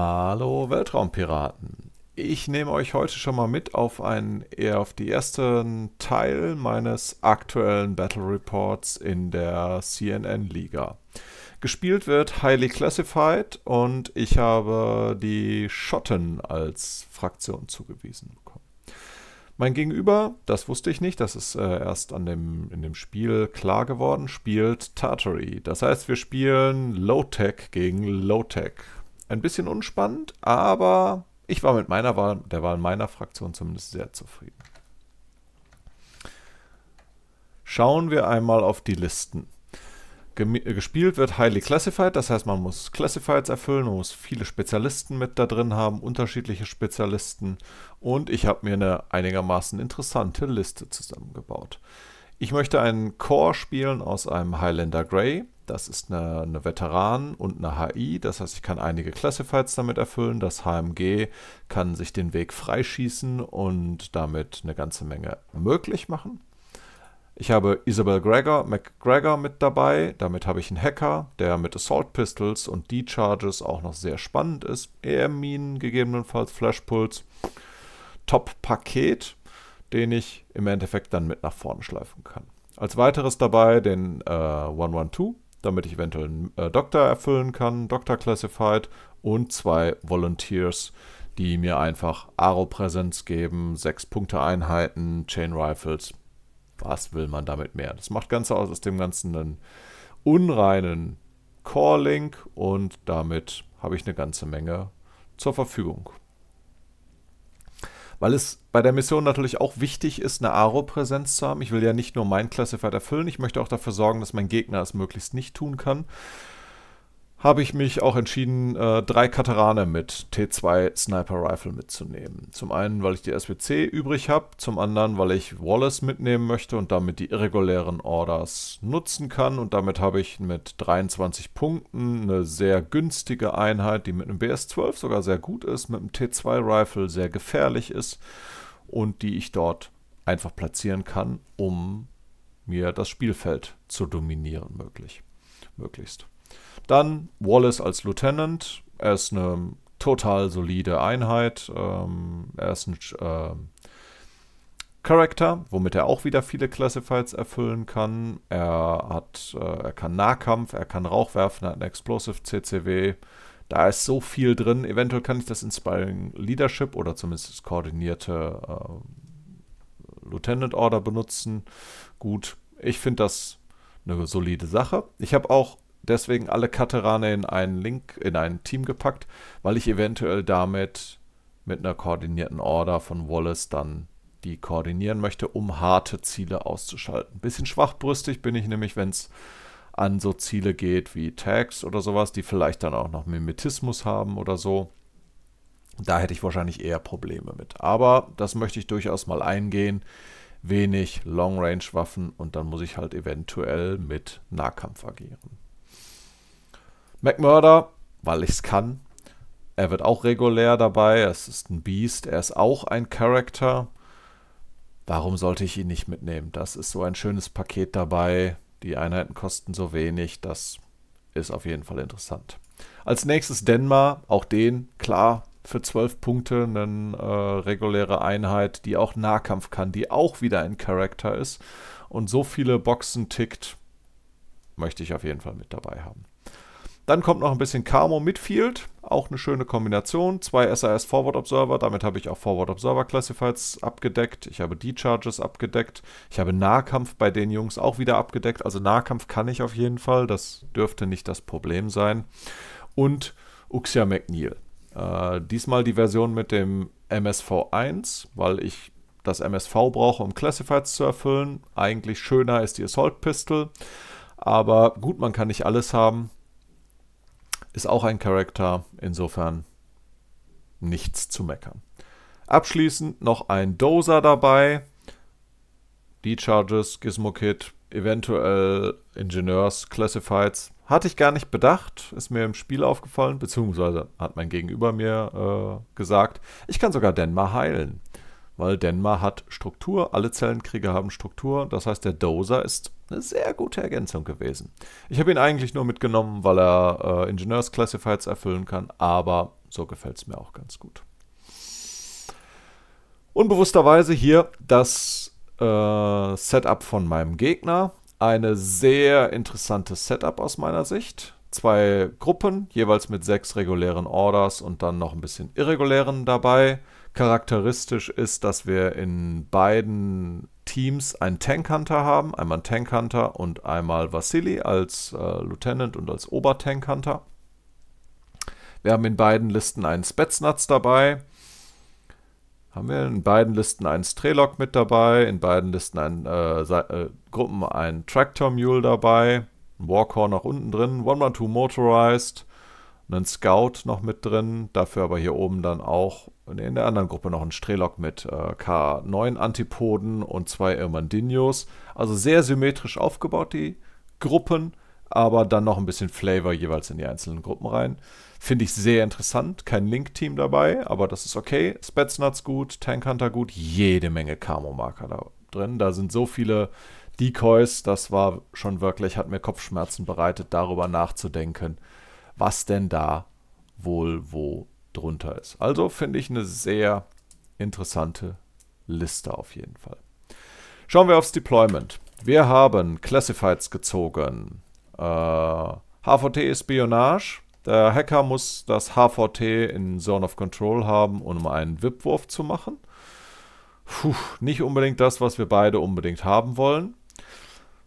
Hallo Weltraumpiraten. Ich nehme euch heute schon mal mit auf einen eher auf die ersten Teil meines aktuellen Battle Reports in der CNN Liga. Gespielt wird Highly Classified und ich habe die Schotten als Fraktion zugewiesen bekommen. Mein Gegenüber, das wusste ich nicht, das ist äh, erst an dem, in dem Spiel klar geworden, spielt Tartary. Das heißt, wir spielen Low-Tech gegen Low-Tech ein bisschen unspannend, aber ich war mit meiner Wahl, der Wahl meiner Fraktion zumindest sehr zufrieden. Schauen wir einmal auf die Listen. Äh, gespielt wird highly classified, das heißt man muss Classifieds erfüllen, man muss viele Spezialisten mit da drin haben, unterschiedliche Spezialisten und ich habe mir eine einigermaßen interessante Liste zusammengebaut. Ich möchte einen Core spielen aus einem Highlander Grey. Das ist eine, eine, Veteran und eine HI. Das heißt, ich kann einige Classifieds damit erfüllen. Das HMG kann sich den Weg freischießen und damit eine ganze Menge möglich machen. Ich habe Isabel Gregor, McGregor mit dabei. Damit habe ich einen Hacker, der mit Assault Pistols und D-Charges auch noch sehr spannend ist. EM-Minen, gegebenenfalls Flashpuls. Top-Paket den ich im Endeffekt dann mit nach vorne schleifen kann. Als weiteres dabei den äh, 112, damit ich eventuell einen äh, Doktor erfüllen kann, Doktor Classified und zwei Volunteers, die mir einfach Aro-Präsenz geben, 6 Punkte Einheiten, Chain Rifles. Was will man damit mehr? Das macht Ganze aus dem Ganzen einen unreinen Core-Link und damit habe ich eine ganze Menge zur Verfügung weil es bei der Mission natürlich auch wichtig ist, eine Aro-Präsenz zu haben. Ich will ja nicht nur mein Classified erfüllen, ich möchte auch dafür sorgen, dass mein Gegner es möglichst nicht tun kann habe ich mich auch entschieden, äh, drei Katarane mit T2 Sniper Rifle mitzunehmen. Zum einen, weil ich die SWC übrig habe, zum anderen, weil ich Wallace mitnehmen möchte und damit die irregulären Orders nutzen kann. Und damit habe ich mit 23 Punkten eine sehr günstige Einheit, die mit einem BS-12 sogar sehr gut ist, mit einem T2 Rifle sehr gefährlich ist und die ich dort einfach platzieren kann, um mir das Spielfeld zu dominieren möglich, möglichst. Dann Wallace als Lieutenant. Er ist eine total solide Einheit. Ähm, er ist ein äh, Character, womit er auch wieder viele Classifieds erfüllen kann. Er hat, äh, er kann Nahkampf, er kann Rauch werfen, er hat einen Explosive CCW. Da ist so viel drin. Eventuell kann ich das Inspiring Leadership oder zumindest das koordinierte äh, Lieutenant Order benutzen. Gut, ich finde das eine solide Sache. Ich habe auch deswegen alle Katerane in einen Link, in ein Team gepackt, weil ich eventuell damit mit einer koordinierten Order von Wallace dann die koordinieren möchte, um harte Ziele auszuschalten. Bisschen schwachbrüstig bin ich nämlich, wenn es an so Ziele geht wie Tags oder sowas, die vielleicht dann auch noch Mimetismus haben oder so. Da hätte ich wahrscheinlich eher Probleme mit. Aber das möchte ich durchaus mal eingehen. Wenig Long-Range-Waffen und dann muss ich halt eventuell mit Nahkampf agieren. McMurder, weil ich es kann. Er wird auch regulär dabei. Es ist ein Beast. Er ist auch ein Character. Warum sollte ich ihn nicht mitnehmen? Das ist so ein schönes Paket dabei. Die Einheiten kosten so wenig. Das ist auf jeden Fall interessant. Als nächstes Denmar. Auch den, klar, für 12 Punkte eine äh, reguläre Einheit, die auch Nahkampf kann, die auch wieder ein Character ist und so viele Boxen tickt, möchte ich auf jeden Fall mit dabei haben. Dann kommt noch ein bisschen Camo Midfield, auch eine schöne Kombination. Zwei SAS Forward Observer, damit habe ich auch Forward Observer Classifieds abgedeckt. Ich habe D-Charges abgedeckt. Ich habe Nahkampf bei den Jungs auch wieder abgedeckt. Also Nahkampf kann ich auf jeden Fall, das dürfte nicht das Problem sein. Und Uxia McNeil. Äh, diesmal die Version mit dem MSV1, weil ich das MSV brauche, um Classifieds zu erfüllen. Eigentlich schöner ist die Assault Pistol. Aber gut, man kann nicht alles haben ist auch ein Charakter, insofern nichts zu meckern. Abschließend noch ein Dozer dabei. Die Charges, Gizmo Kit, eventuell Ingenieurs, Classifieds. Hatte ich gar nicht bedacht, ist mir im Spiel aufgefallen, beziehungsweise hat mein Gegenüber mir äh, gesagt, ich kann sogar Denmar heilen. Weil Denmar hat Struktur, alle Zellenkrieger haben Struktur, das heißt, der Dozer ist eine sehr gute Ergänzung gewesen. Ich habe ihn eigentlich nur mitgenommen, weil er äh, Ingenieurs-Classifieds erfüllen kann, aber so gefällt es mir auch ganz gut. Unbewussterweise hier das äh, Setup von meinem Gegner. Eine sehr interessante Setup aus meiner Sicht. Zwei Gruppen, jeweils mit sechs regulären Orders und dann noch ein bisschen irregulären dabei. Charakteristisch ist, dass wir in beiden Teams einen Tankhunter haben, einmal einen Tankhunter und einmal Vasili als äh, Lieutenant und als Obertankhunter. Wir haben in beiden Listen einen Spetsnaz dabei. Haben wir in beiden Listen einen Strelok mit dabei, in beiden Listen einen, äh, äh, Gruppen einen Tractor Mule dabei, ein Warcore noch unten drin, One Man Two Motorized, einen Scout noch mit drin, dafür aber hier oben dann auch und in der anderen Gruppe noch ein Strelok mit äh, K9 Antipoden und zwei Irmandinos. Also sehr symmetrisch aufgebaut, die Gruppen, aber dann noch ein bisschen Flavor jeweils in die einzelnen Gruppen rein. Finde ich sehr interessant. Kein Link-Team dabei, aber das ist okay. Spetsnuts gut, Tankhunter gut, jede Menge Camo-Marker da drin. Da sind so viele Decoys, das war schon wirklich, hat mir Kopfschmerzen bereitet, darüber nachzudenken, was denn da wohl wo drunter ist. Also finde ich eine sehr interessante Liste auf jeden Fall. Schauen wir aufs Deployment. Wir haben Classifieds gezogen. Äh, HVT ist Spionage. Der Hacker muss das HVT in Zone of Control haben, um einen VIP-Wurf zu machen. Puh, nicht unbedingt das, was wir beide unbedingt haben wollen.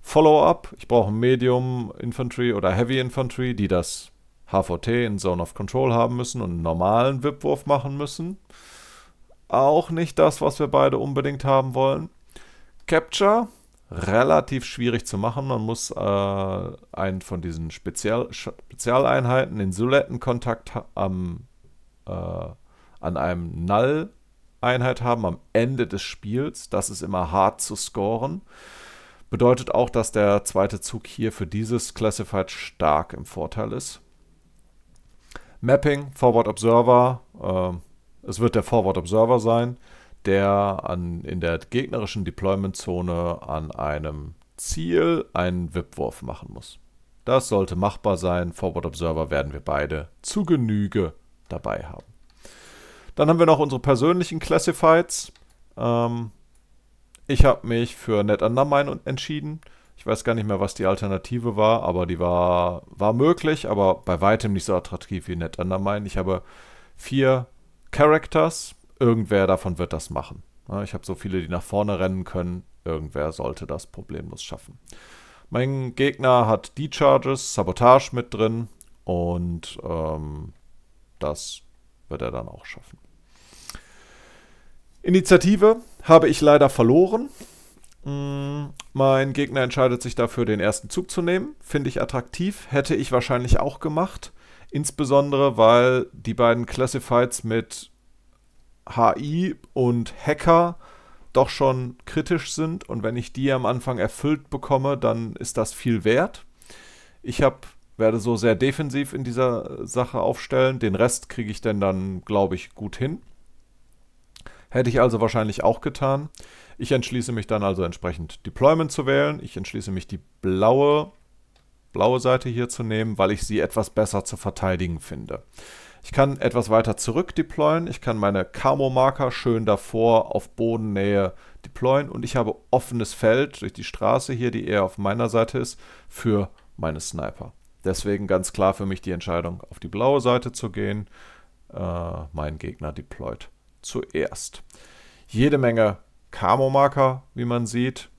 Follow-up, ich brauche Medium Infantry oder Heavy Infantry, die das HVT in Zone of Control haben müssen und einen normalen Wipwurf machen müssen. Auch nicht das, was wir beide unbedingt haben wollen. Capture, relativ schwierig zu machen. Man muss äh, einen von diesen Spezial Spezialeinheiten, den Sulettenkontakt am, äh, an einem Null-Einheit haben am Ende des Spiels. Das ist immer hart zu scoren. Bedeutet auch, dass der zweite Zug hier für dieses Classified stark im Vorteil ist. Mapping, Forward Observer, äh, es wird der Forward Observer sein, der an, in der gegnerischen Deployment-Zone an einem Ziel einen WIP-Wurf machen muss. Das sollte machbar sein. Forward Observer werden wir beide zu Genüge dabei haben. Dann haben wir noch unsere persönlichen Classifieds. Ähm, ich habe mich für Net Undermine entschieden. Ich weiß gar nicht mehr, was die Alternative war, aber die war, war möglich, aber bei weitem nicht so attraktiv wie Net Undermine. Ich habe vier Characters, irgendwer davon wird das machen. Ich habe so viele, die nach vorne rennen können. Irgendwer sollte das problemlos schaffen. Mein Gegner hat D-Charges, Sabotage mit drin und ähm, das wird er dann auch schaffen. Initiative habe ich leider verloren. Mein Gegner entscheidet sich dafür, den ersten Zug zu nehmen. Finde ich attraktiv. Hätte ich wahrscheinlich auch gemacht. Insbesondere, weil die beiden Classifieds mit HI und Hacker doch schon kritisch sind. Und wenn ich die am Anfang erfüllt bekomme, dann ist das viel wert. Ich hab, werde so sehr defensiv in dieser Sache aufstellen. Den Rest kriege ich denn dann, glaube ich, gut hin. Hätte ich also wahrscheinlich auch getan. Ich entschließe mich dann also entsprechend Deployment zu wählen. Ich entschließe mich die blaue, blaue Seite hier zu nehmen, weil ich sie etwas besser zu verteidigen finde. Ich kann etwas weiter zurück deployen. Ich kann meine Camo-Marker schön davor auf Bodennähe deployen. Und ich habe offenes Feld durch die Straße hier, die eher auf meiner Seite ist, für meine Sniper. Deswegen ganz klar für mich die Entscheidung, auf die blaue Seite zu gehen. Äh, mein Gegner deployt zuerst. Jede Menge Camo-Marker, wie man sieht.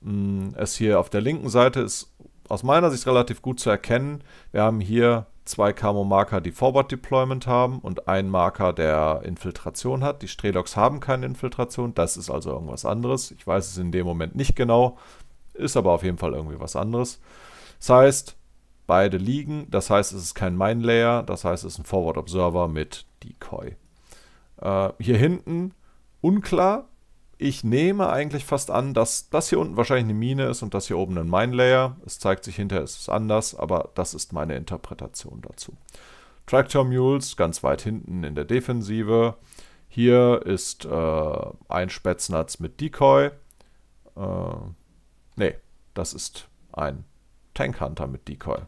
Mm, es hier auf der linken Seite ist aus meiner Sicht relativ gut zu erkennen. Wir haben hier zwei Camo-Marker, die Forward Deployment haben und einen Marker, der Infiltration hat. Die Strelox haben keine Infiltration, das ist also irgendwas anderes. Ich weiß es in dem Moment nicht genau, ist aber auf jeden Fall irgendwie was anderes. Das heißt, beide liegen, das heißt, es ist kein Mine-Layer, das heißt, es ist ein Forward Observer mit Decoy. Äh, hier hinten unklar. Ich nehme eigentlich fast an, dass das hier unten wahrscheinlich eine Mine ist und das hier oben ein Mine Layer. Es zeigt sich hinterher, es ist anders, aber das ist meine Interpretation dazu. Tractor Mules ganz weit hinten in der Defensive. Hier ist äh, ein Spätznatz mit Decoy. Äh, nee, das ist ein Tankhunter mit Decoy.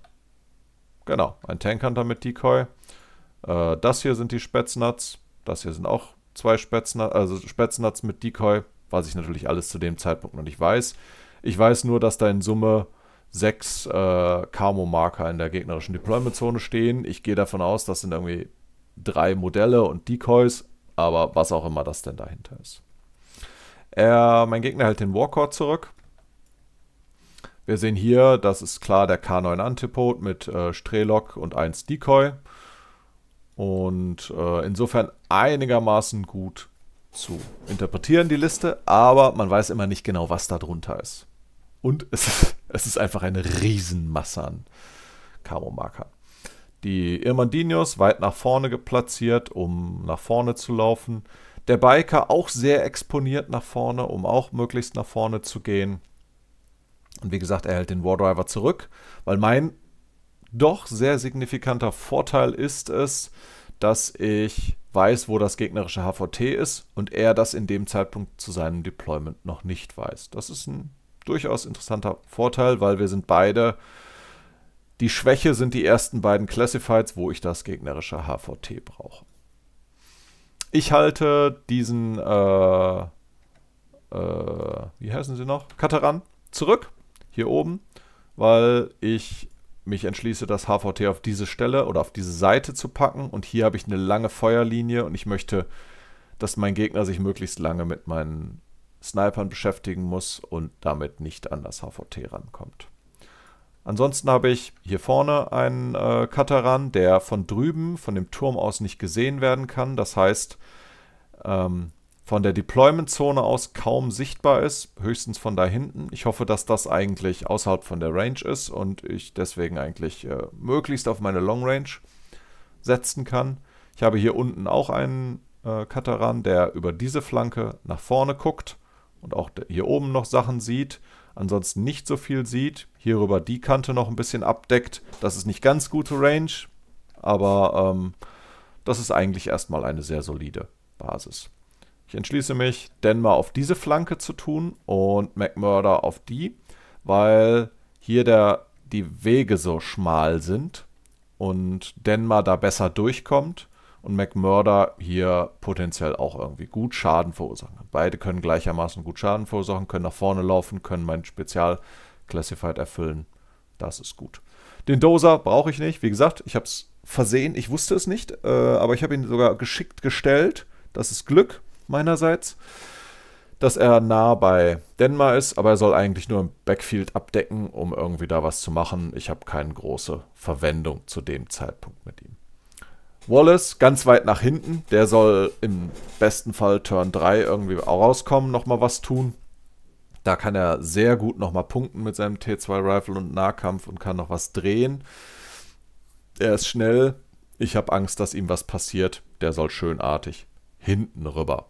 Genau, ein Tankhunter mit Decoy. Äh, das hier sind die Spätznatz. Das hier sind auch zwei Spätznats, also Spätznats mit Decoy, was ich natürlich alles zu dem Zeitpunkt noch nicht weiß. Ich weiß nur, dass da in Summe sechs äh, Camo-Marker in der gegnerischen Deployment-Zone stehen. Ich gehe davon aus, das sind irgendwie drei Modelle und Decoys, aber was auch immer das denn dahinter ist. Äh, mein Gegner hält den Warcord zurück. Wir sehen hier, das ist klar der K9 Antipode mit äh, Strelok und 1 Decoy. Und äh, insofern einigermaßen gut zu interpretieren, die Liste, aber man weiß immer nicht genau, was da drunter ist. Und es ist, es ist einfach eine Riesenmasse an Karo-Markern. Die Irmandinos weit nach vorne geplatziert, um nach vorne zu laufen. Der Biker auch sehr exponiert nach vorne, um auch möglichst nach vorne zu gehen. Und wie gesagt, er hält den Wardriver zurück, weil mein doch sehr signifikanter Vorteil ist es, dass ich weiß, wo das gegnerische HVT ist und er das in dem Zeitpunkt zu seinem Deployment noch nicht weiß. Das ist ein durchaus interessanter Vorteil, weil wir sind beide. Die Schwäche sind die ersten beiden Classifieds, wo ich das gegnerische HVT brauche. Ich halte diesen, äh, äh, wie heißen sie noch? Kataran zurück, hier oben, weil ich mich entschließe, das HVT auf diese Stelle oder auf diese Seite zu packen und hier habe ich eine lange Feuerlinie und ich möchte, dass mein Gegner sich möglichst lange mit meinen Snipern beschäftigen muss und damit nicht an das HVT rankommt. Ansonsten habe ich hier vorne einen äh, Kataran, der von drüben, von dem Turm aus nicht gesehen werden kann. Das heißt, ähm, von der Deployment-Zone aus kaum sichtbar ist, höchstens von da hinten. Ich hoffe, dass das eigentlich außerhalb von der Range ist und ich deswegen eigentlich äh, möglichst auf meine Long Range setzen kann. Ich habe hier unten auch einen äh, Kataran, der über diese Flanke nach vorne guckt und auch hier oben noch Sachen sieht. Ansonsten nicht so viel sieht. Hierüber die Kante noch ein bisschen abdeckt. Das ist nicht ganz gute Range, aber ähm, das ist eigentlich erstmal eine sehr solide Basis. Ich entschließe mich, Denmar auf diese Flanke zu tun und McMurder auf die, weil hier der, die Wege so schmal sind und Denmar da besser durchkommt und McMurder hier potenziell auch irgendwie gut Schaden verursachen kann. Beide können gleichermaßen gut Schaden verursachen, können nach vorne laufen, können mein Spezial Classified erfüllen. Das ist gut. Den Dozer brauche ich nicht. Wie gesagt, ich habe es versehen. Ich wusste es nicht, äh, aber ich habe ihn sogar geschickt gestellt. Das ist Glück meinerseits, dass er nah bei Denmar ist, aber er soll eigentlich nur im Backfield abdecken, um irgendwie da was zu machen. Ich habe keine große Verwendung zu dem Zeitpunkt mit ihm. Wallace ganz weit nach hinten, der soll im besten Fall Turn 3 irgendwie auch rauskommen, nochmal was tun. Da kann er sehr gut nochmal punkten mit seinem T2-Rifle und Nahkampf und kann noch was drehen. Er ist schnell. Ich habe Angst, dass ihm was passiert. Der soll schönartig hinten rüber.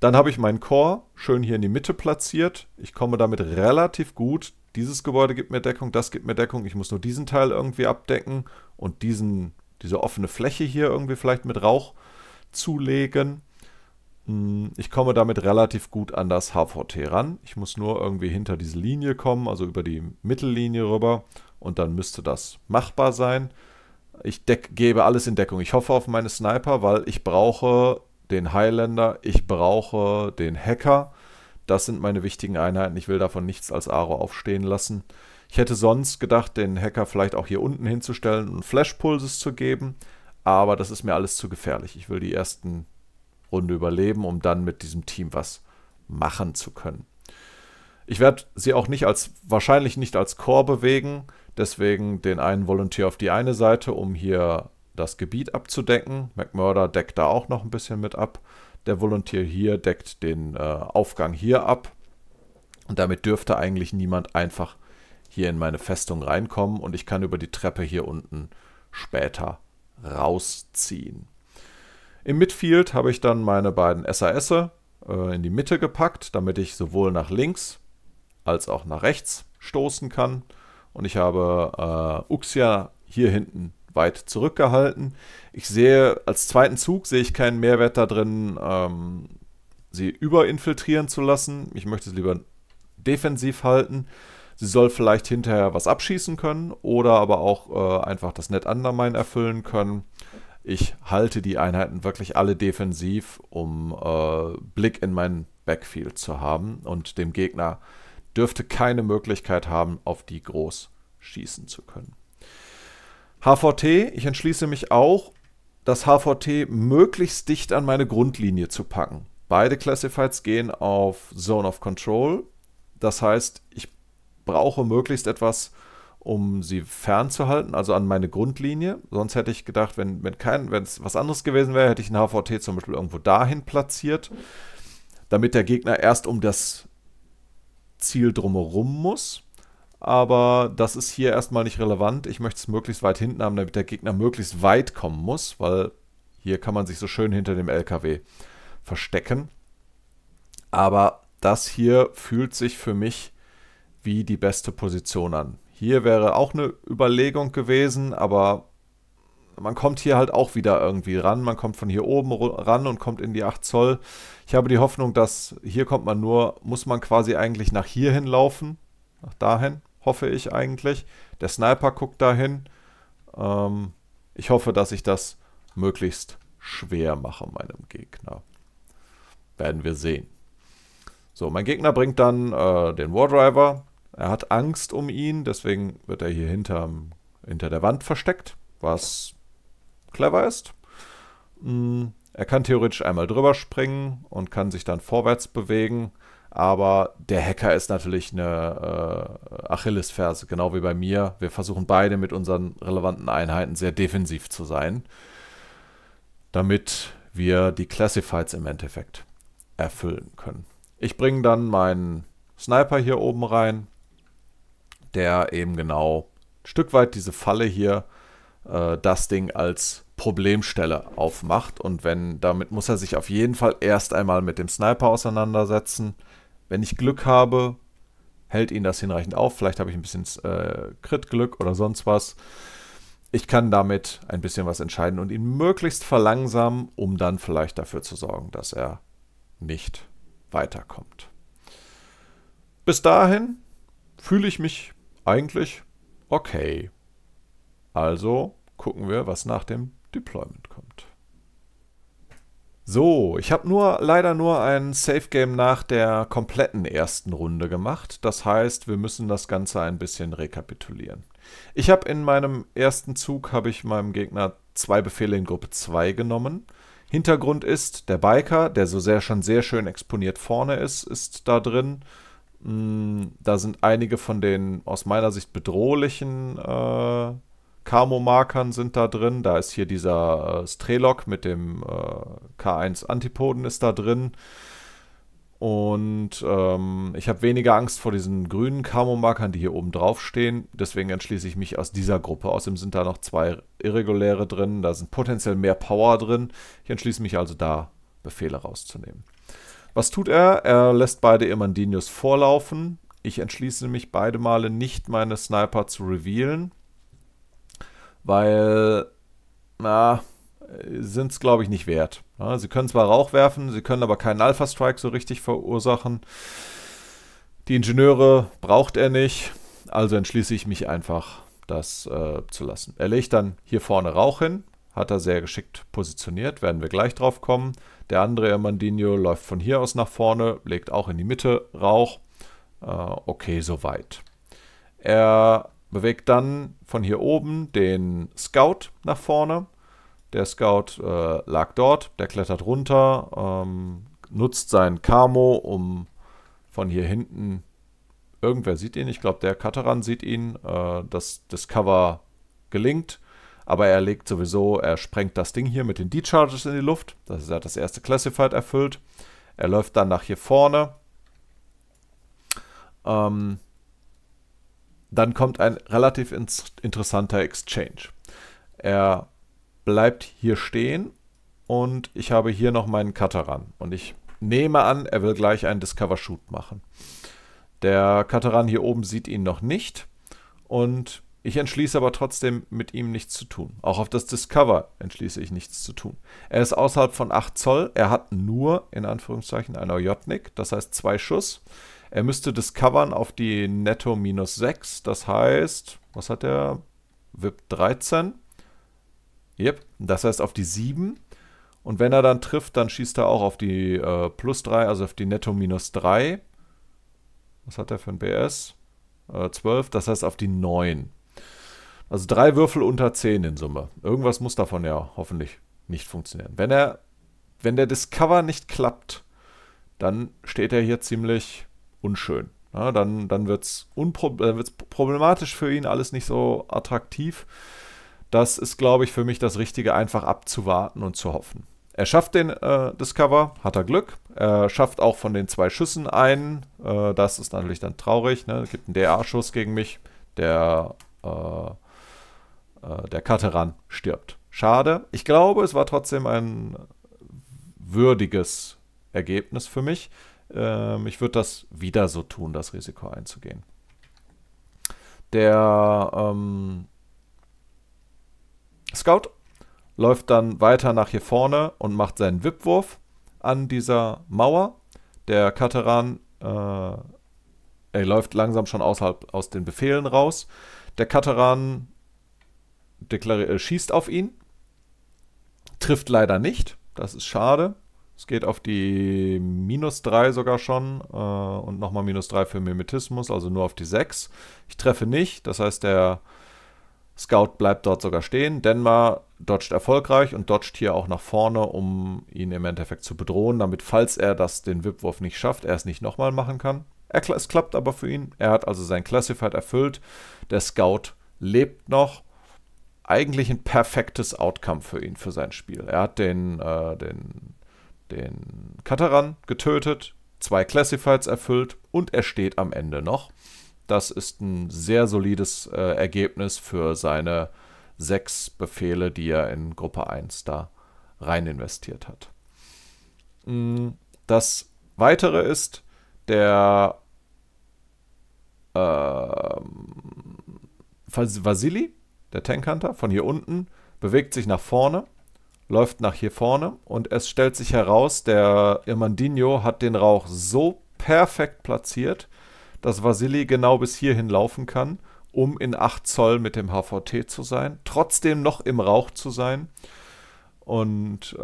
Dann habe ich meinen Chor schön hier in die Mitte platziert. Ich komme damit relativ gut. Dieses Gebäude gibt mir Deckung, das gibt mir Deckung. Ich muss nur diesen Teil irgendwie abdecken und diesen, diese offene Fläche hier irgendwie vielleicht mit Rauch zulegen. Hm, ich komme damit relativ gut an das HVT ran. Ich muss nur irgendwie hinter diese Linie kommen, also über die Mittellinie rüber. Und dann müsste das machbar sein. Ich deck, gebe alles in Deckung. Ich hoffe auf meine Sniper, weil ich brauche den Highlander, ich brauche den Hacker. Das sind meine wichtigen Einheiten. Ich will davon nichts als Aro aufstehen lassen. Ich hätte sonst gedacht, den Hacker vielleicht auch hier unten hinzustellen und Flashpulses zu geben. Aber das ist mir alles zu gefährlich. Ich will die ersten Runde überleben, um dann mit diesem Team was machen zu können. Ich werde sie auch nicht als, wahrscheinlich nicht als Chor bewegen. Deswegen den einen Volunteer auf die eine Seite, um hier das Gebiet abzudecken. McMurder deckt da auch noch ein bisschen mit ab. Der Volunteer hier deckt den äh, Aufgang hier ab. Und damit dürfte eigentlich niemand einfach hier in meine Festung reinkommen und ich kann über die Treppe hier unten später rausziehen. Im Midfield habe ich dann meine beiden SAS äh, in die Mitte gepackt, damit ich sowohl nach links als auch nach rechts stoßen kann. Und ich habe äh, Uxia hier hinten weit zurückgehalten. Ich sehe, als zweiten Zug sehe ich keinen Mehrwert da drin, ähm, sie überinfiltrieren zu lassen. Ich möchte sie lieber defensiv halten. Sie soll vielleicht hinterher was abschießen können oder aber auch äh, einfach das Net Undermine erfüllen können. Ich halte die Einheiten wirklich alle defensiv, um äh, Blick in mein Backfield zu haben und dem Gegner dürfte keine Möglichkeit haben, auf die groß schießen zu können. HVT, ich entschließe mich auch, das HVT möglichst dicht an meine Grundlinie zu packen. Beide Classifieds gehen auf Zone of Control. Das heißt, ich brauche möglichst etwas, um sie fernzuhalten, also an meine Grundlinie. Sonst hätte ich gedacht, wenn es wenn was anderes gewesen wäre, hätte ich ein HVT zum Beispiel irgendwo dahin platziert, damit der Gegner erst um das Ziel drumherum muss aber das ist hier erstmal nicht relevant. Ich möchte es möglichst weit hinten haben, damit der Gegner möglichst weit kommen muss, weil hier kann man sich so schön hinter dem LKW verstecken. Aber das hier fühlt sich für mich wie die beste Position an. Hier wäre auch eine Überlegung gewesen, aber man kommt hier halt auch wieder irgendwie ran. Man kommt von hier oben ran und kommt in die 8 Zoll. Ich habe die Hoffnung, dass hier kommt man nur, muss man quasi eigentlich nach hier hinlaufen, nach dahin hoffe ich eigentlich. Der Sniper guckt dahin. Ähm, ich hoffe, dass ich das möglichst schwer mache meinem Gegner. Werden wir sehen. So, mein Gegner bringt dann äh, den Wardriver. Er hat Angst um ihn, deswegen wird er hier hinterm, hinter der Wand versteckt, was clever ist. Mm, er kann theoretisch einmal drüber springen und kann sich dann vorwärts bewegen. Aber der Hacker ist natürlich eine äh, Achillesferse, genau wie bei mir. Wir versuchen beide mit unseren relevanten Einheiten sehr defensiv zu sein, damit wir die Classifieds im Endeffekt erfüllen können. Ich bringe dann meinen Sniper hier oben rein, der eben genau ein Stück weit diese Falle hier, äh, das Ding als Problemstelle aufmacht. Und wenn, damit muss er sich auf jeden Fall erst einmal mit dem Sniper auseinandersetzen. Wenn ich Glück habe, hält ihn das hinreichend auf. Vielleicht habe ich ein bisschen äh, Crit-Glück oder sonst was. Ich kann damit ein bisschen was entscheiden und ihn möglichst verlangsamen, um dann vielleicht dafür zu sorgen, dass er nicht weiterkommt. Bis dahin fühle ich mich eigentlich okay. Also gucken wir, was nach dem Deployment kommt. So, ich habe nur leider nur ein Safe Game nach der kompletten ersten Runde gemacht. Das heißt, wir müssen das Ganze ein bisschen rekapitulieren. Ich habe in meinem ersten Zug habe ich meinem Gegner zwei Befehle in Gruppe 2 genommen. Hintergrund ist der Biker, der so sehr schon sehr schön exponiert vorne ist, ist da drin. Mm, da sind einige von den aus meiner Sicht bedrohlichen äh, Camo-Markern sind da drin. Da ist hier dieser äh, Strelok mit dem äh, K1 Antipoden ist da drin. Und ähm, ich habe weniger Angst vor diesen grünen Camo-Markern, die hier oben drauf stehen. Deswegen entschließe ich mich aus dieser Gruppe. Außerdem sind da noch zwei irreguläre drin. Da sind potenziell mehr Power drin. Ich entschließe mich also da, Befehle rauszunehmen. Was tut er? Er lässt beide Irmandinius vorlaufen. Ich entschließe mich beide Male nicht, meine Sniper zu revealen weil, na, sind es, glaube ich, nicht wert. Ja, sie können zwar Rauch werfen, sie können aber keinen Alpha-Strike so richtig verursachen. Die Ingenieure braucht er nicht, also entschließe ich mich einfach, das äh, zu lassen. Er legt dann hier vorne Rauch hin, hat er sehr geschickt positioniert, werden wir gleich drauf kommen. Der andere Ermandinho läuft von hier aus nach vorne, legt auch in die Mitte Rauch. Äh, okay, soweit. Er Bewegt dann von hier oben den Scout nach vorne. Der Scout äh, lag dort, der klettert runter, ähm, nutzt sein Camo, um von hier hinten, irgendwer sieht ihn, ich glaube der Kataran sieht ihn, äh, dass das Cover gelingt. Aber er legt sowieso, er sprengt das Ding hier mit den D-Charges in die Luft. Das ist, ja das erste Classified erfüllt. Er läuft dann nach hier vorne. Ähm, dann kommt ein relativ interessanter Exchange. Er bleibt hier stehen und ich habe hier noch meinen Cutter ran. Und ich nehme an, er will gleich einen Discover Shoot machen. Der Cutteran hier oben sieht ihn noch nicht und ich entschließe aber trotzdem, mit ihm nichts zu tun. Auch auf das Discover entschließe ich nichts zu tun. Er ist außerhalb von 8 Zoll, er hat nur, in Anführungszeichen, ein Ojotnik, das heißt zwei Schuss. Er müsste discovern auf die Netto minus 6. Das heißt, was hat er? VIP 13. Yep, das heißt auf die 7. Und wenn er dann trifft, dann schießt er auch auf die äh, plus 3, also auf die netto minus 3. Was hat er für ein BS? Äh, 12, das heißt auf die 9. Also drei Würfel unter 10 in Summe. Irgendwas muss davon ja hoffentlich nicht funktionieren. Wenn er, wenn der Discover nicht klappt, dann steht er hier ziemlich unschön. Ja, dann dann wird es äh, wird's problematisch für ihn, alles nicht so attraktiv. Das ist, glaube ich, für mich das Richtige, einfach abzuwarten und zu hoffen. Er schafft den äh, Discover, hat er Glück. Er schafft auch von den zwei Schüssen einen. Äh, das ist natürlich dann traurig. Ne? Es gibt einen DA-Schuss gegen mich. Der, äh, äh, der Kateran stirbt. Schade. Ich glaube, es war trotzdem ein würdiges Ergebnis für mich. Ähm, ich würde das wieder so tun, das Risiko einzugehen. Der ähm, Scout läuft dann weiter nach hier vorne und macht seinen Wippwurf an dieser Mauer. Der Kateran äh, er läuft langsam schon außerhalb aus den Befehlen raus. Der Kateran äh, schießt auf ihn, trifft leider nicht, das ist schade. Es geht auf die minus 3 sogar schon äh, und nochmal minus 3 für Mimetismus, also nur auf die 6. Ich treffe nicht, das heißt der Scout bleibt dort sogar stehen. Denmar dodgt erfolgreich und dodgt hier auch nach vorne, um ihn im Endeffekt zu bedrohen, damit, falls er das den Wipwurf nicht schafft, er es nicht nochmal machen kann. Er, es klappt aber für ihn. Er hat also sein Classified erfüllt. Der Scout lebt noch. Eigentlich ein perfektes Outcome für ihn, für sein Spiel. Er hat den, äh, den den Kataran getötet, zwei Classifieds erfüllt und er steht am Ende noch. Das ist ein sehr solides äh, Ergebnis für seine sechs Befehle, die er in Gruppe 1 da rein investiert hat. Mm, das weitere ist der äh, Vasili, der Tankhunter, von hier unten, bewegt sich nach vorne läuft nach hier vorne und es stellt sich heraus, der Irmandinho hat den Rauch so perfekt platziert, dass Vasili genau bis hierhin laufen kann, um in 8 Zoll mit dem HVT zu sein, trotzdem noch im Rauch zu sein und äh,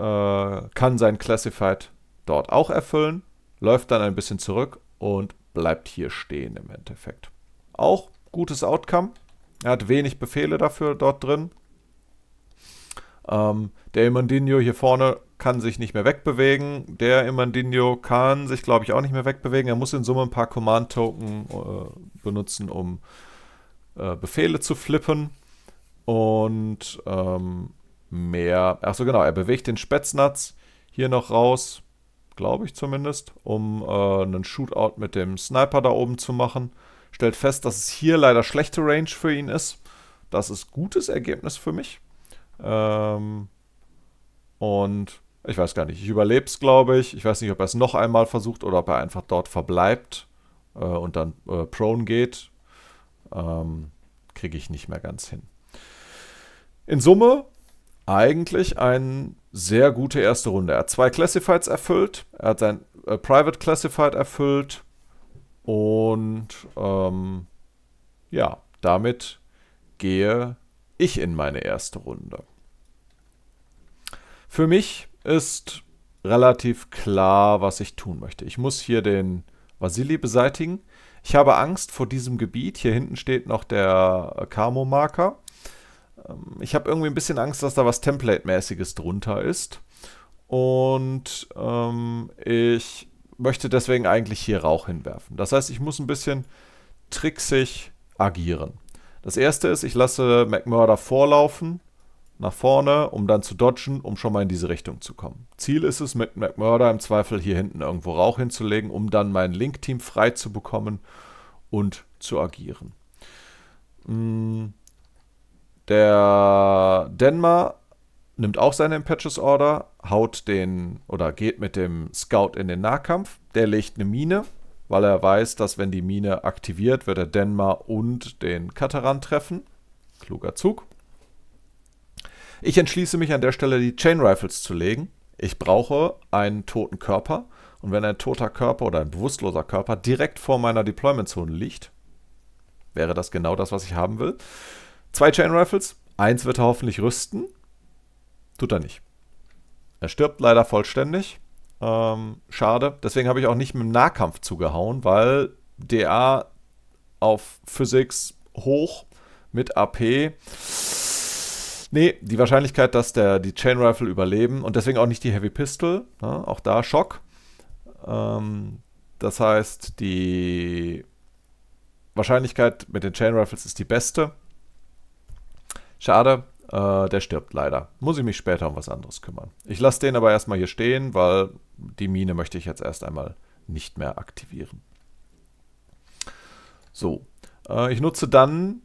kann sein Classified dort auch erfüllen, läuft dann ein bisschen zurück und bleibt hier stehen im Endeffekt. Auch gutes Outcome. Er hat wenig Befehle dafür dort drin, ähm, der Imandinho hier vorne kann sich nicht mehr wegbewegen. Der Imandinho kann sich, glaube ich, auch nicht mehr wegbewegen. Er muss in Summe ein paar Command-Token äh, benutzen, um äh, Befehle zu flippen. Und ähm, mehr. Achso, genau. Er bewegt den Spätznatz hier noch raus. Glaube ich zumindest. Um äh, einen Shootout mit dem Sniper da oben zu machen. Stellt fest, dass es hier leider schlechte Range für ihn ist. Das ist gutes Ergebnis für mich. Ähm, und ich weiß gar nicht, ich überlebe es, glaube ich. Ich weiß nicht, ob er es noch einmal versucht oder ob er einfach dort verbleibt äh, und dann äh, prone geht. Ähm, Kriege ich nicht mehr ganz hin. In Summe eigentlich eine sehr gute erste Runde. Er hat zwei Classifieds erfüllt, er hat sein äh, Private Classified erfüllt und ähm, ja, damit gehe ich in meine erste Runde. Für mich ist relativ klar, was ich tun möchte. Ich muss hier den Vasili beseitigen. Ich habe Angst vor diesem Gebiet. Hier hinten steht noch der Camo-Marker. Äh, ähm, ich habe irgendwie ein bisschen Angst, dass da was Template-mäßiges drunter ist. Und ähm, ich möchte deswegen eigentlich hier Rauch hinwerfen. Das heißt, ich muss ein bisschen tricksig agieren. Das erste ist, ich lasse McMurder vorlaufen, nach vorne, um dann zu dodgen, um schon mal in diese Richtung zu kommen. Ziel ist es, mit McMurder im Zweifel hier hinten irgendwo Rauch hinzulegen, um dann mein Link-Team frei zu bekommen und zu agieren. Mm. Der Denmar nimmt auch seine Impatches Order, haut den oder geht mit dem Scout in den Nahkampf. Der legt eine Mine, weil er weiß, dass wenn die Mine aktiviert, wird er Denmar und den Kataran treffen. Kluger Zug. Ich entschließe mich an der Stelle, die Chain Rifles zu legen. Ich brauche einen toten Körper. Und wenn ein toter Körper oder ein bewusstloser Körper direkt vor meiner Deployment Zone liegt, wäre das genau das, was ich haben will. Zwei Chain Rifles. Eins wird er hoffentlich rüsten. Tut er nicht. Er stirbt leider vollständig. Ähm, schade. Deswegen habe ich auch nicht mit dem Nahkampf zugehauen, weil DA auf Physics hoch mit AP. Nee, die Wahrscheinlichkeit, dass der, die Chain Rifle überleben und deswegen auch nicht die Heavy Pistol. Ne? Auch da Schock. Ähm, das heißt, die Wahrscheinlichkeit mit den Chain Rifles ist die beste. Schade. Äh, der stirbt leider. Muss ich mich später um was anderes kümmern. Ich lasse den aber erstmal hier stehen, weil die Mine möchte ich jetzt erst einmal nicht mehr aktivieren. So, äh, ich nutze dann...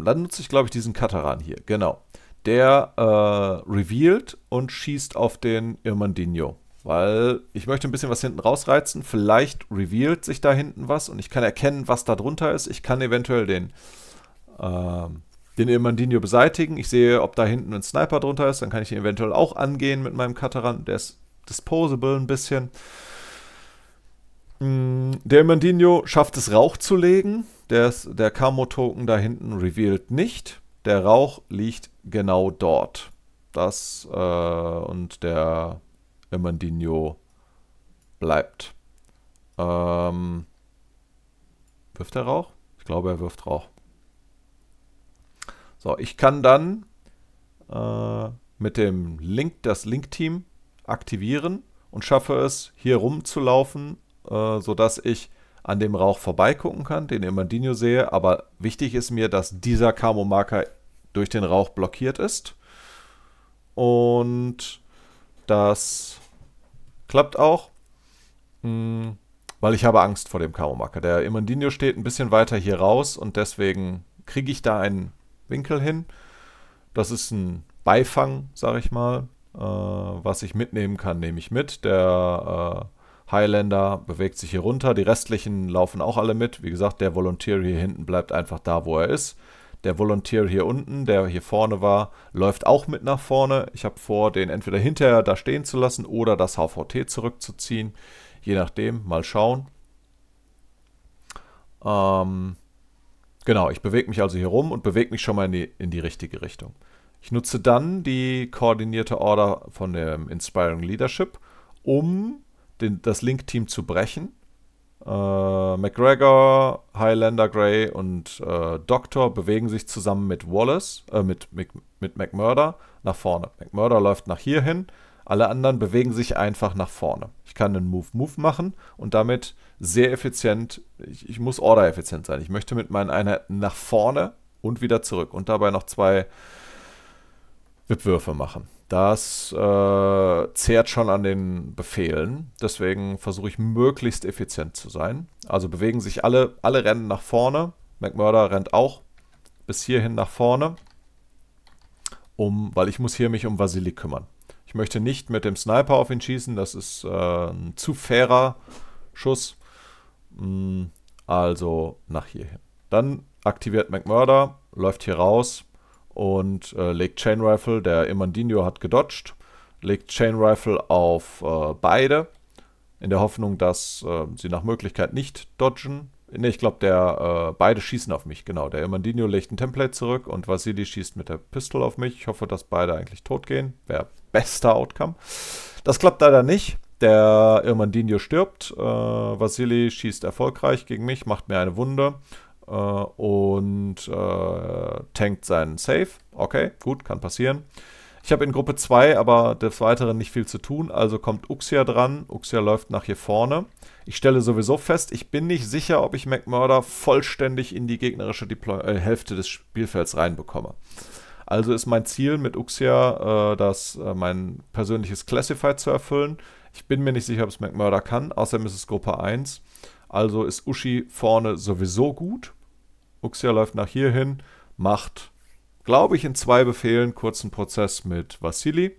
Dann nutze ich, glaube ich, diesen Kataran hier. Genau. Der äh, revealed und schießt auf den Irmandino. Weil ich möchte ein bisschen was hinten rausreizen. Vielleicht revealed sich da hinten was und ich kann erkennen, was da drunter ist. Ich kann eventuell den ähm, den Irmandinho beseitigen. Ich sehe, ob da hinten ein Sniper drunter ist. Dann kann ich ihn eventuell auch angehen mit meinem Kataran. Der ist disposable ein bisschen. Mm, der Irmandinho schafft es, Rauch zu legen. Der, ist, der Camo-Token da hinten revealed nicht. Der Rauch liegt genau dort. Das äh, und der Irmandinho bleibt. Ähm, wirft er Rauch? Ich glaube, er wirft Rauch. So, ich kann dann äh, mit dem Link das Link-Team aktivieren und schaffe es, hier rumzulaufen, äh, sodass ich an dem Rauch vorbeigucken kann, den Imandino sehe. Aber wichtig ist mir, dass dieser Camo-Marker durch den Rauch blockiert ist. Und das klappt auch, mh, hm, weil ich habe Angst vor dem Camo-Marker. Der Imandino steht ein bisschen weiter hier raus und deswegen kriege ich da einen Winkel hin. Das ist ein Beifang, sag ich mal. Äh, was ich mitnehmen kann, nehme ich mit. Der äh, Highlander bewegt sich hier runter. Die restlichen laufen auch alle mit. Wie gesagt, der Volunteer hier hinten bleibt einfach da, wo er ist. Der Volunteer hier unten, der hier vorne war, läuft auch mit nach vorne. Ich habe vor, den entweder hinterher da stehen zu lassen oder das HVT zurückzuziehen. Je nachdem, mal schauen. Ähm, Genau, ich bewege mich also hier rum und bewege mich schon mal in die, in die richtige Richtung. Ich nutze dann die koordinierte Order von dem Inspiring Leadership, um den, das Link-Team zu brechen. Äh, McGregor, Highlander Grey und äh, Doctor bewegen sich zusammen mit Wallace, äh, mit, mit, mit McMurder nach vorne. McMurder läuft nach hier hin alle anderen bewegen sich einfach nach vorne. Ich kann einen Move-Move machen und damit sehr effizient, ich, ich muss effizient sein. Ich möchte mit meinen Einheiten nach vorne und wieder zurück und dabei noch zwei Wipwürfe machen. Das äh, zehrt schon an den Befehlen. Deswegen versuche ich möglichst effizient zu sein. Also bewegen sich alle, alle rennen nach vorne. McMurder rennt auch bis hierhin nach vorne. Um, weil ich muss hier mich um Vasili kümmern. Ich möchte nicht mit dem Sniper auf ihn schießen, das ist äh, ein zu fairer Schuss. Mm, also nach hier hin. Dann aktiviert McMurder, läuft hier raus und äh, legt Chain Rifle, der Imandinho hat gedodged, legt Chain Rifle auf äh, beide, in der Hoffnung, dass äh, sie nach Möglichkeit nicht dodgen. Ne, ich glaube, der äh, beide schießen auf mich, genau. Der Imandinho legt ein Template zurück und Vasili schießt mit der Pistol auf mich. Ich hoffe, dass beide eigentlich tot gehen. Wäre bester Outcome. Das klappt leider nicht. Der Irmandinho stirbt. Äh, Vasili schießt erfolgreich gegen mich, macht mir eine Wunde äh, und äh, tankt seinen Save. Okay, gut, kann passieren. Ich habe in Gruppe 2 aber des Weiteren nicht viel zu tun, also kommt Uxia dran. Uxia läuft nach hier vorne. Ich stelle sowieso fest, ich bin nicht sicher, ob ich McMurder vollständig in die gegnerische Deploy äh, Hälfte des Spielfelds reinbekomme. Also ist mein Ziel mit Uxia, äh, das, äh, mein persönliches Classified zu erfüllen. Ich bin mir nicht sicher, ob es McMurder kann, außerdem ist es Gruppe 1. Also ist Uschi vorne sowieso gut. Uxia läuft nach hier hin, macht, glaube ich, in zwei Befehlen kurzen Prozess mit Vasili.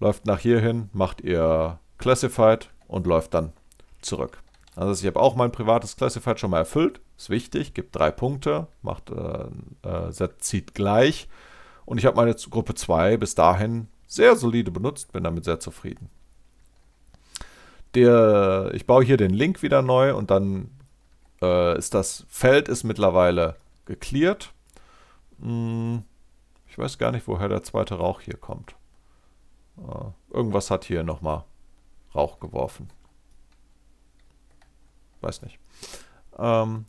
Läuft nach hier hin, macht ihr Classified und läuft dann zurück. Also ich habe auch mein privates Classified schon mal erfüllt. Ist wichtig, gibt drei Punkte, macht, äh, äh, zieht gleich. Und ich habe meine Gruppe 2 bis dahin sehr solide benutzt, bin damit sehr zufrieden. Der, ich baue hier den Link wieder neu und dann äh, ist das Feld ist mittlerweile gecleared. Hm, ich weiß gar nicht, woher der zweite Rauch hier kommt. Äh, irgendwas hat hier nochmal Rauch geworfen. Weiß nicht. Ähm,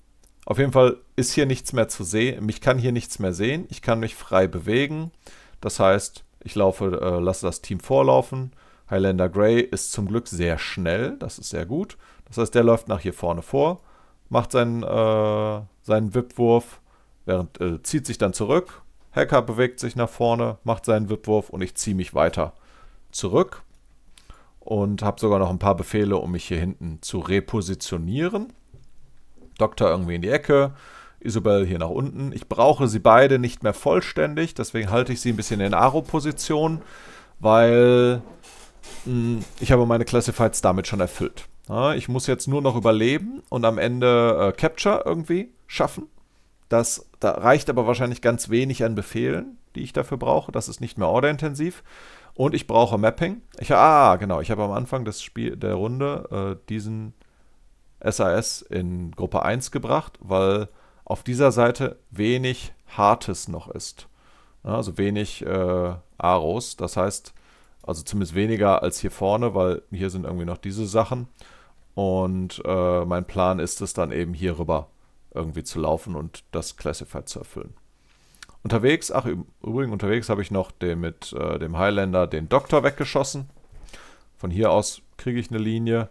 auf jeden Fall ist hier nichts mehr zu sehen. Mich kann hier nichts mehr sehen. Ich kann mich frei bewegen. Das heißt, ich laufe, äh, lasse das Team vorlaufen. Highlander Grey ist zum Glück sehr schnell. Das ist sehr gut. Das heißt, der läuft nach hier vorne vor, macht seinen, äh, seinen Wipwurf, während, äh, zieht sich dann zurück. Hacker bewegt sich nach vorne, macht seinen Wipwurf und ich ziehe mich weiter zurück und habe sogar noch ein paar Befehle, um mich hier hinten zu repositionieren. Doktor irgendwie in die Ecke, Isabel hier nach unten. Ich brauche sie beide nicht mehr vollständig, deswegen halte ich sie ein bisschen in Aro-Position, weil mh, hm, ich habe meine Classifieds damit schon erfüllt. Ja, ich muss jetzt nur noch überleben und am Ende äh, Capture irgendwie schaffen. Das da reicht aber wahrscheinlich ganz wenig an Befehlen, die ich dafür brauche. Das ist nicht mehr orderintensiv. Und ich brauche Mapping. Ich, ah, genau. Ich habe am Anfang des Spiel, der Runde äh, diesen SAS in Gruppe 1 gebracht, weil auf dieser Seite wenig Hartes noch ist. Also wenig äh, Aros. Das heißt, also zumindest weniger als hier vorne, weil hier sind irgendwie noch diese Sachen. Und äh, mein Plan ist es dann eben hier rüber irgendwie zu laufen und das Classified zu erfüllen. Unterwegs, ach übrigens, unterwegs habe ich noch den, mit äh, dem Highlander den Doktor weggeschossen. Von hier aus kriege ich eine Linie.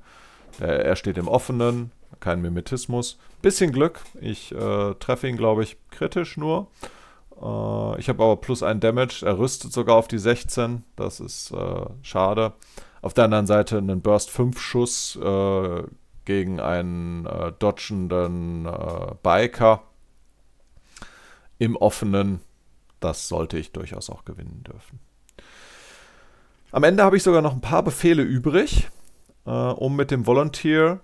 Äh, er steht im Offenen, kein Mimetismus. Bisschen Glück, ich äh, treffe ihn, glaube ich, kritisch nur. Äh, ich habe aber plus ein Damage, er rüstet sogar auf die 16, das ist äh, schade. Auf der anderen Seite einen Burst 5 Schuss äh, gegen einen äh, dodgenden Biker im Offenen, das sollte ich durchaus auch gewinnen dürfen. Am Ende habe ich sogar noch ein paar Befehle übrig äh, um mit dem Volunteer,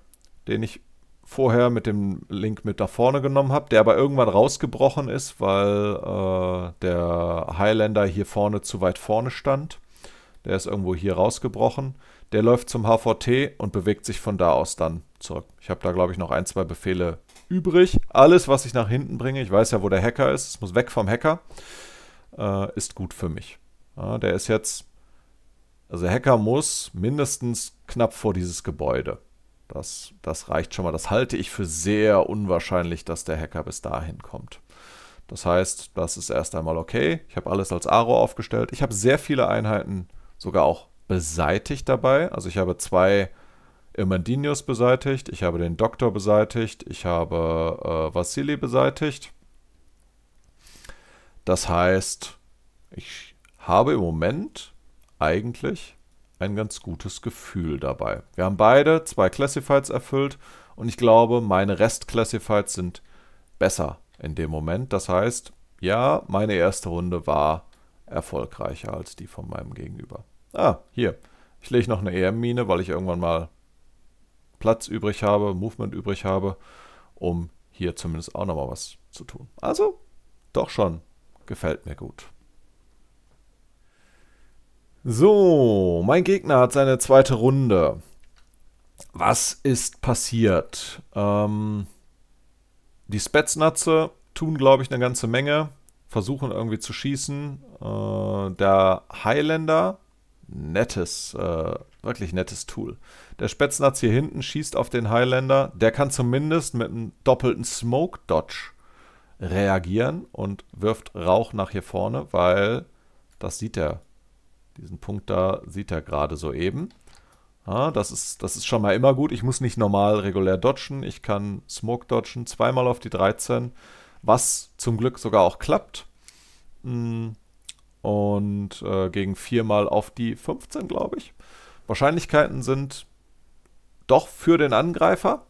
den ich vorher mit dem Link mit da vorne genommen habe, der aber irgendwann rausgebrochen ist, weil äh, der Highlander hier vorne zu weit vorne stand. Der ist irgendwo hier rausgebrochen. Der läuft zum HVT und bewegt sich von da aus dann zurück. Ich habe da, glaube ich, noch ein, zwei Befehle übrig. Alles, was ich nach hinten bringe, ich weiß ja, wo der Hacker ist, es muss weg vom Hacker, äh, ist gut für mich. Ja, der ist jetzt also der Hacker muss mindestens knapp vor dieses Gebäude. Das, das reicht schon mal. Das halte ich für sehr unwahrscheinlich, dass der Hacker bis dahin kommt. Das heißt, das ist erst einmal okay. Ich habe alles als Aro aufgestellt. Ich habe sehr viele Einheiten sogar auch beseitigt dabei. Also ich habe zwei Irmandinius beseitigt, ich habe den Doktor beseitigt, ich habe äh, Vassili beseitigt. Das heißt, ich habe im Moment eigentlich ein ganz gutes Gefühl dabei. Wir haben beide zwei Classifieds erfüllt und ich glaube, meine Rest-Classifieds sind besser in dem Moment. Das heißt, ja, meine erste Runde war erfolgreicher als die von meinem Gegenüber. Ah, hier. Ich lege noch eine EM-Mine, weil ich irgendwann mal Platz übrig habe, Movement übrig habe, um hier zumindest auch nochmal was zu tun. Also, doch schon. Gefällt mir gut. So, mein Gegner hat seine zweite Runde. Was ist passiert? Ähm, die Spätznatze tun, glaube ich, eine ganze Menge. Versuchen irgendwie zu schießen. Äh, der Highlander, nettes, äh, wirklich nettes Tool. Der Spätznatz hier hinten schießt auf den Highlander. Der kann zumindest mit einem doppelten Smoke Dodge reagieren und wirft Rauch nach hier vorne, weil das sieht der diesen Punkt da sieht er gerade soeben. Ah, das, ist, das ist schon mal immer gut. Ich muss nicht normal regulär dodgen. Ich kann Smoke dodgen, zweimal auf die 13, was zum Glück sogar auch klappt. Mm, und äh, gegen viermal auf die 15, glaube ich. Wahrscheinlichkeiten sind doch für den Angreifer,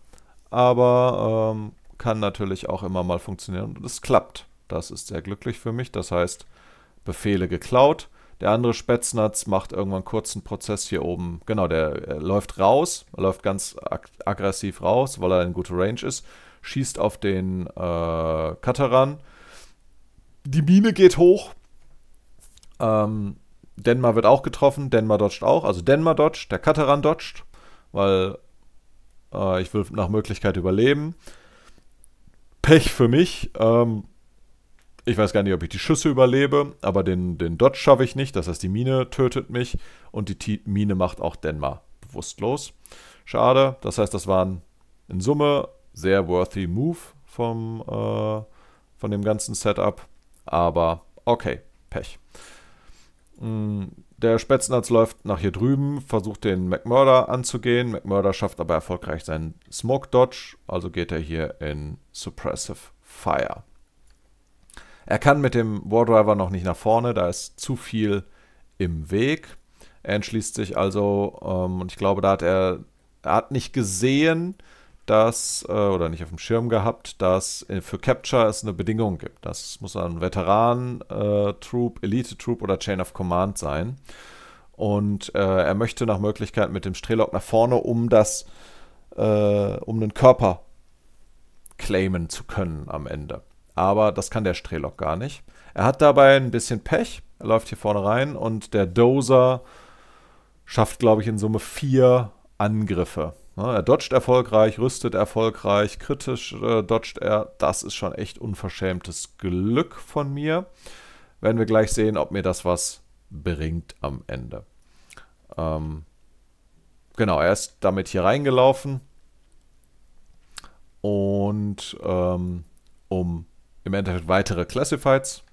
aber ähm, kann natürlich auch immer mal funktionieren und es klappt. Das ist sehr glücklich für mich. Das heißt, Befehle geklaut. Der andere Spätznatz macht irgendwann einen kurzen Prozess hier oben. Genau, der äh, läuft raus, läuft ganz ag aggressiv raus, weil er in guter Range ist. Schießt auf den äh, Kataran. Die Mine geht hoch. Ähm, Denmar wird auch getroffen. Denmar dodgt auch. Also Denmar dodgt, der Kataran dodgt, weil äh, ich will nach Möglichkeit überleben. Pech für mich. Ähm, ich weiß gar nicht, ob ich die Schüsse überlebe, aber den, den Dodge schaffe ich nicht. Das heißt, die Mine tötet mich und die T Mine macht auch Denmar bewusstlos. Schade. Das heißt, das waren in Summe sehr worthy Move vom, äh, von dem ganzen Setup. Aber okay, Pech. Mm, der Spätznatz läuft nach hier drüben, versucht den McMurder anzugehen. McMurder schafft aber erfolgreich seinen Smoke Dodge, also geht er hier in Suppressive Fire. Er kann mit dem Wardriver noch nicht nach vorne, da ist zu viel im Weg. Er entschließt sich also, ähm, und ich glaube, da hat er, er hat nicht gesehen, dass, äh, oder nicht auf dem Schirm gehabt, dass äh, für Capture es eine Bedingung gibt. Das muss ein Veteran-Troop, äh, Elite-Troop oder Chain of Command sein. Und äh, er möchte nach Möglichkeit mit dem Strelok nach vorne, um das, äh, um den Körper claimen zu können am Ende aber das kann der Strelok gar nicht. Er hat dabei ein bisschen Pech, er läuft hier vorne rein und der Dozer schafft, glaube ich, in Summe vier Angriffe. Ne, er dodgt erfolgreich, rüstet erfolgreich, kritisch äh, dodgt er. Das ist schon echt unverschämtes Glück von mir. Werden wir gleich sehen, ob mir das was bringt am Ende. Ähm, genau, er ist damit hier reingelaufen. Und ähm, um im Endeffekt weitere Classifieds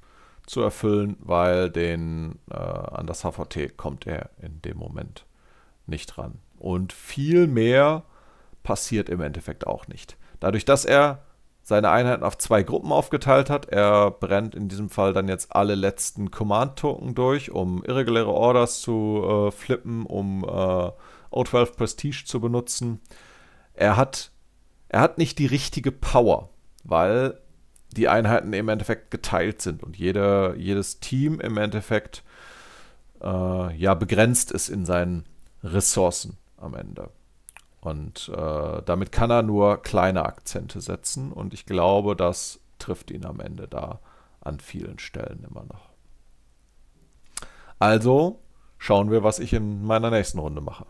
zu erfüllen, weil den, äh, an das HVT kommt er in dem Moment nicht ran. Und viel mehr passiert im Endeffekt auch nicht. Dadurch, dass er seine Einheiten auf zwei Gruppen aufgeteilt hat, er brennt in diesem Fall dann jetzt alle letzten Command-Token durch, um irreguläre Orders zu äh, flippen, um äh, O12 Prestige zu benutzen. Er hat, er hat nicht die richtige Power, weil die Einheiten im Endeffekt geteilt sind und jede, jedes Team im Endeffekt äh, ja begrenzt ist in seinen Ressourcen am Ende. Und äh, damit kann er nur kleine Akzente setzen und ich glaube, das trifft ihn am Ende da an vielen Stellen immer noch. Also schauen wir, was ich in meiner nächsten Runde mache.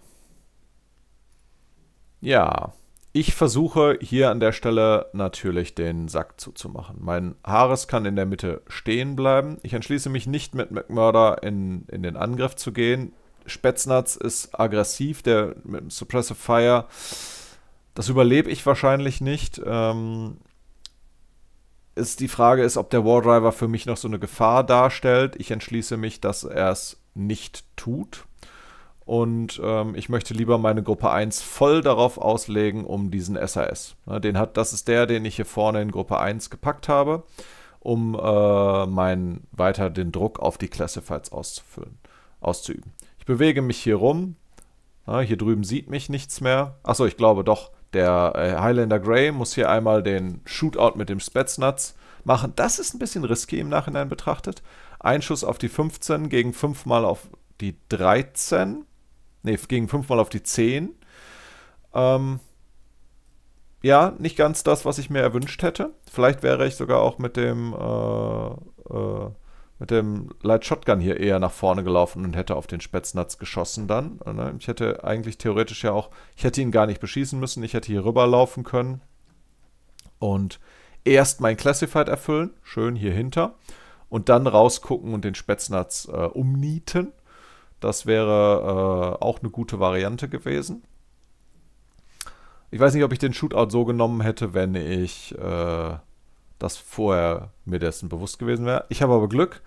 Ja, ich versuche hier an der Stelle natürlich den Sack zuzumachen. Mein Haares kann in der Mitte stehen bleiben. Ich entschließe mich nicht mit McMurder in, in den Angriff zu gehen. Spätznatz ist aggressiv, der mit dem Suppressive Fire, das überlebe ich wahrscheinlich nicht. Ähm, ist die Frage ist, ob der Wardriver für mich noch so eine Gefahr darstellt. Ich entschließe mich, dass er es nicht tut und ähm, ich möchte lieber meine Gruppe 1 voll darauf auslegen, um diesen SAS. Den hat, das ist der, den ich hier vorne in Gruppe 1 gepackt habe, um äh, mein, weiter den Druck auf die Classifieds auszufüllen, auszuüben. Ich bewege mich hier rum. Ja, hier drüben sieht mich nichts mehr. Achso, ich glaube doch, der äh, Highlander Grey muss hier einmal den Shootout mit dem Spetsnaz machen. Das ist ein bisschen risky im Nachhinein betrachtet. Ein Schuss auf die 15 gegen 5 mal auf die 13. Ne, gegen fünfmal auf die 10. Ähm, ja, nicht ganz das, was ich mir erwünscht hätte. Vielleicht wäre ich sogar auch mit dem, äh, äh, mit dem Light Shotgun hier eher nach vorne gelaufen und hätte auf den Spätznatz geschossen dann. Ne? Ich hätte eigentlich theoretisch ja auch, ich hätte ihn gar nicht beschießen müssen, ich hätte hier rüber laufen können und erst mein Classified erfüllen, schön hier hinter, und dann rausgucken und den Spätznatz äh, umnieten. Das wäre äh, auch eine gute Variante gewesen. Ich weiß nicht, ob ich den Shootout so genommen hätte, wenn ich äh, das vorher mir dessen bewusst gewesen wäre. Ich habe aber Glück.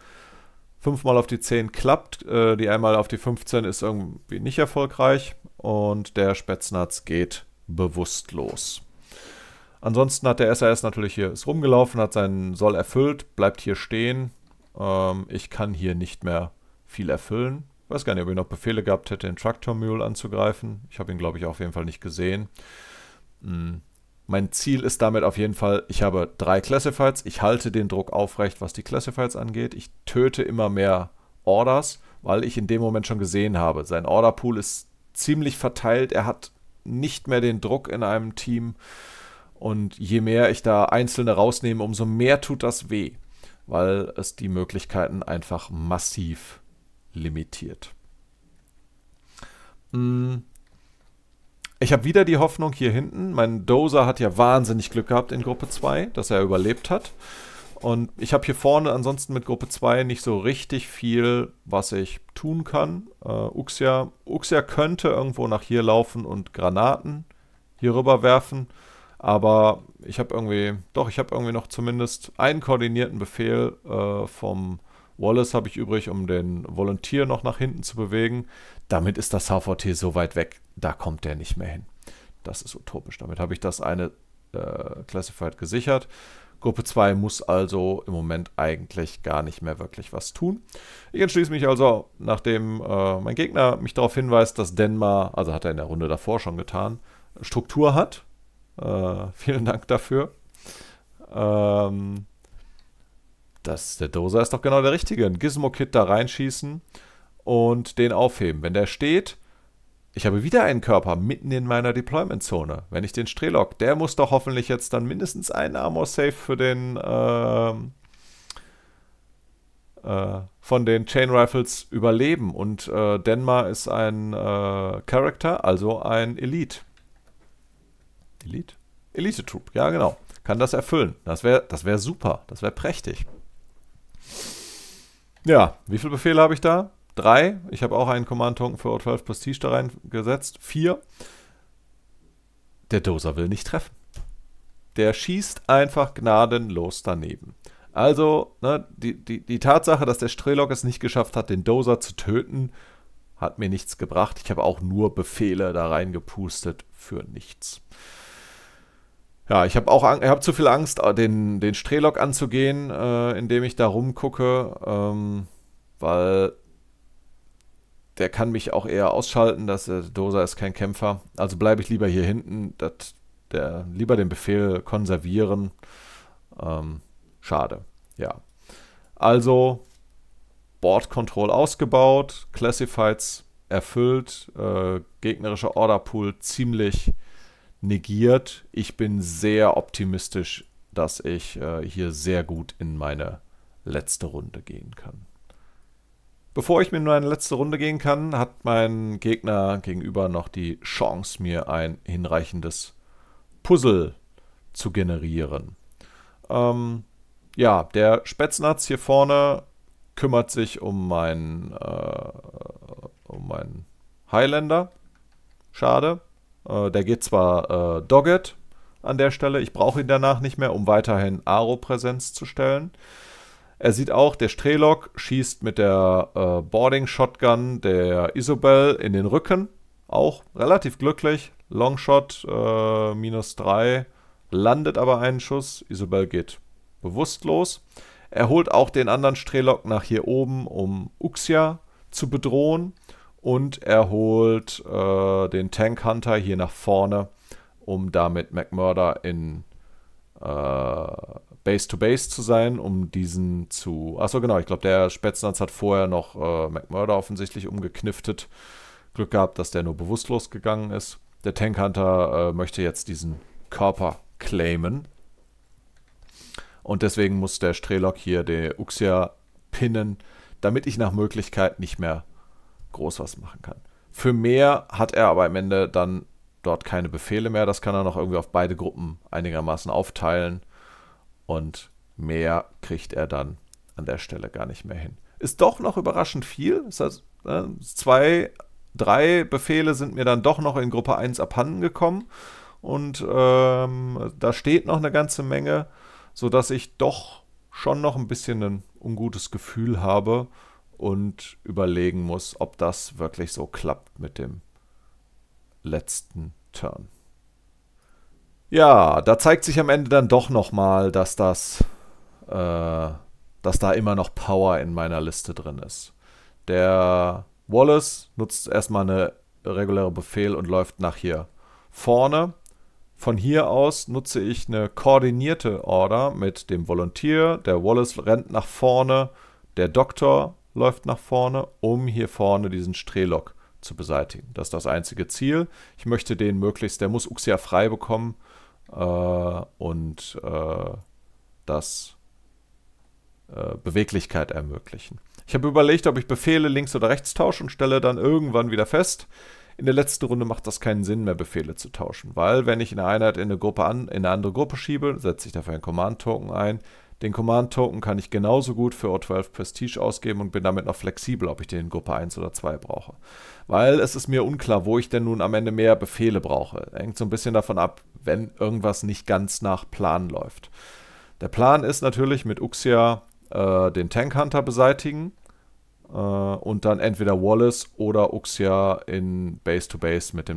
Fünfmal auf die 10 klappt. Äh, die einmal auf die 15 ist irgendwie nicht erfolgreich. Und der Spätznatz geht bewusstlos. Ansonsten hat der SAS natürlich hier ist rumgelaufen, hat seinen Soll erfüllt, bleibt hier stehen. Ähm, ich kann hier nicht mehr viel erfüllen weiß gar nicht, ob ich noch Befehle gehabt hätte, den Tractor Mule anzugreifen. Ich habe ihn, glaube ich, auf jeden Fall nicht gesehen. Hm. Mein Ziel ist damit auf jeden Fall, ich habe drei Classifieds, ich halte den Druck aufrecht, was die Classifieds angeht. Ich töte immer mehr Orders, weil ich in dem Moment schon gesehen habe, sein Orderpool ist ziemlich verteilt, er hat nicht mehr den Druck in einem Team. Und je mehr ich da Einzelne rausnehme, umso mehr tut das weh, weil es die Möglichkeiten einfach massiv limitiert. Mm. Ich habe wieder die Hoffnung hier hinten. Mein Dozer hat ja wahnsinnig Glück gehabt in Gruppe 2, dass er überlebt hat. Und ich habe hier vorne ansonsten mit Gruppe 2 nicht so richtig viel, was ich tun kann. Äh, Uxia, Uxia könnte irgendwo nach hier laufen und Granaten hier rüber werfen. Aber ich habe irgendwie, doch, ich habe irgendwie noch zumindest einen koordinierten Befehl äh, vom Wallace habe ich übrig, um den Volunteer noch nach hinten zu bewegen. Damit ist das HVT so weit weg, da kommt der nicht mehr hin. Das ist utopisch. Damit habe ich das eine äh, Classified gesichert. Gruppe 2 muss also im Moment eigentlich gar nicht mehr wirklich was tun. Ich entschließe mich also, nachdem äh, mein Gegner mich darauf hinweist, dass Denmar, also hat er in der Runde davor schon getan, Struktur hat. Äh, vielen Dank dafür. Ähm, das, der Dosa ist doch genau der Richtige. Ein Gizmo-Kit da reinschießen und den aufheben. Wenn der steht, ich habe wieder einen Körper mitten in meiner Deployment-Zone. Wenn ich den Strelok, der muss doch hoffentlich jetzt dann mindestens einen Armor-Safe für den äh, äh, von den Chain Rifles überleben. Und äh, Denmar ist ein äh, Character, also ein Elite. Elite? Elite-Troop, ja genau. Kann das erfüllen. Das wäre das wär super. Das wäre prächtig. Ja, wie viele Befehle habe ich da? Drei. Ich habe auch einen Command-Token für O12 Prestige da reingesetzt. Vier. Der Doser will nicht treffen. Der schießt einfach gnadenlos daneben. Also, ne, die, die, die Tatsache, dass der Strelok es nicht geschafft hat, den Doser zu töten, hat mir nichts gebracht. Ich habe auch nur Befehle da reingepustet für nichts. Ja, ich habe auch ich hab zu viel Angst, äh, den, den Strelok anzugehen, äh, indem ich da rumgucke, ähm, weil der kann mich auch eher ausschalten, dass der äh, Dosa ist kein Kämpfer. Also bleibe ich lieber hier hinten, dat, der, lieber den Befehl konservieren. Ähm, schade, ja. Also Board Control ausgebaut, Classifieds erfüllt, äh, gegnerischer Order Pool ziemlich negiert. Ich bin sehr optimistisch, dass ich äh, hier sehr gut in meine letzte Runde gehen kann. Bevor ich mir nur eine letzte Runde gehen kann, hat mein Gegner gegenüber noch die Chance, mir ein hinreichendes Puzzle zu generieren. Ähm, ja, der Spätznatz hier vorne kümmert sich um meinen, äh, um meinen Highlander. Schade. Äh, der geht zwar äh, Dogged an der Stelle, ich brauche ihn danach nicht mehr, um weiterhin Aro-Präsenz zu stellen. Er sieht auch, der Strelok schießt mit der äh, Boarding-Shotgun der Isobel in den Rücken. Auch relativ glücklich. Longshot, äh, minus 3, landet aber einen Schuss. Isobel geht bewusstlos. Er holt auch den anderen Strelok nach hier oben, um Uxia zu bedrohen. Und er holt äh, den Tank Hunter hier nach vorne, um damit McMurder in äh, Base to Base zu sein, um diesen zu. Achso, genau, ich glaube, der Spätznatz hat vorher noch äh, McMurder offensichtlich umgekniftet. Glück gehabt, dass der nur bewusstlos gegangen ist. Der Tank Hunter äh, möchte jetzt diesen Körper claimen. Und deswegen muss der Strelok hier den Uxia pinnen, damit ich nach Möglichkeit nicht mehr groß was machen kann. Für mehr hat er aber am Ende dann dort keine Befehle mehr. Das kann er noch irgendwie auf beide Gruppen einigermaßen aufteilen. Und mehr kriegt er dann an der Stelle gar nicht mehr hin. Ist doch noch überraschend viel. Das heißt, ne? zwei, drei Befehle sind mir dann doch noch in Gruppe 1 abhanden gekommen. Und ähm, da steht noch eine ganze Menge, sodass ich doch schon noch ein bisschen ein ungutes Gefühl habe, und überlegen muss, ob das wirklich so klappt mit dem letzten Turn. Ja, da zeigt sich am Ende dann doch nochmal, dass das, äh, dass da immer noch Power in meiner Liste drin ist. Der Wallace nutzt erstmal eine reguläre Befehl und läuft nach hier vorne. Von hier aus nutze ich eine koordinierte Order mit dem Volunteer. Der Wallace rennt nach vorne. Der Doktor läuft nach vorne, um hier vorne diesen Strehlock zu beseitigen. Das ist das einzige Ziel. Ich möchte den möglichst, der muss Uxia frei bekommen äh, und äh, das äh, Beweglichkeit ermöglichen. Ich habe überlegt, ob ich Befehle links oder rechts tausche und stelle dann irgendwann wieder fest, in der letzten Runde macht das keinen Sinn mehr, Befehle zu tauschen, weil wenn ich eine Einheit in eine, Gruppe an, in eine andere Gruppe schiebe, setze ich dafür einen Command-Token ein, den Command-Token kann ich genauso gut für O12 Prestige ausgeben und bin damit noch flexibel, ob ich den in Gruppe 1 oder 2 brauche. Weil es ist mir unklar, wo ich denn nun am Ende mehr Befehle brauche. Hängt so ein bisschen davon ab, wenn irgendwas nicht ganz nach Plan läuft. Der Plan ist natürlich mit Uxia äh, den Tank Hunter beseitigen äh, und dann entweder Wallace oder Uxia in Base to Base mit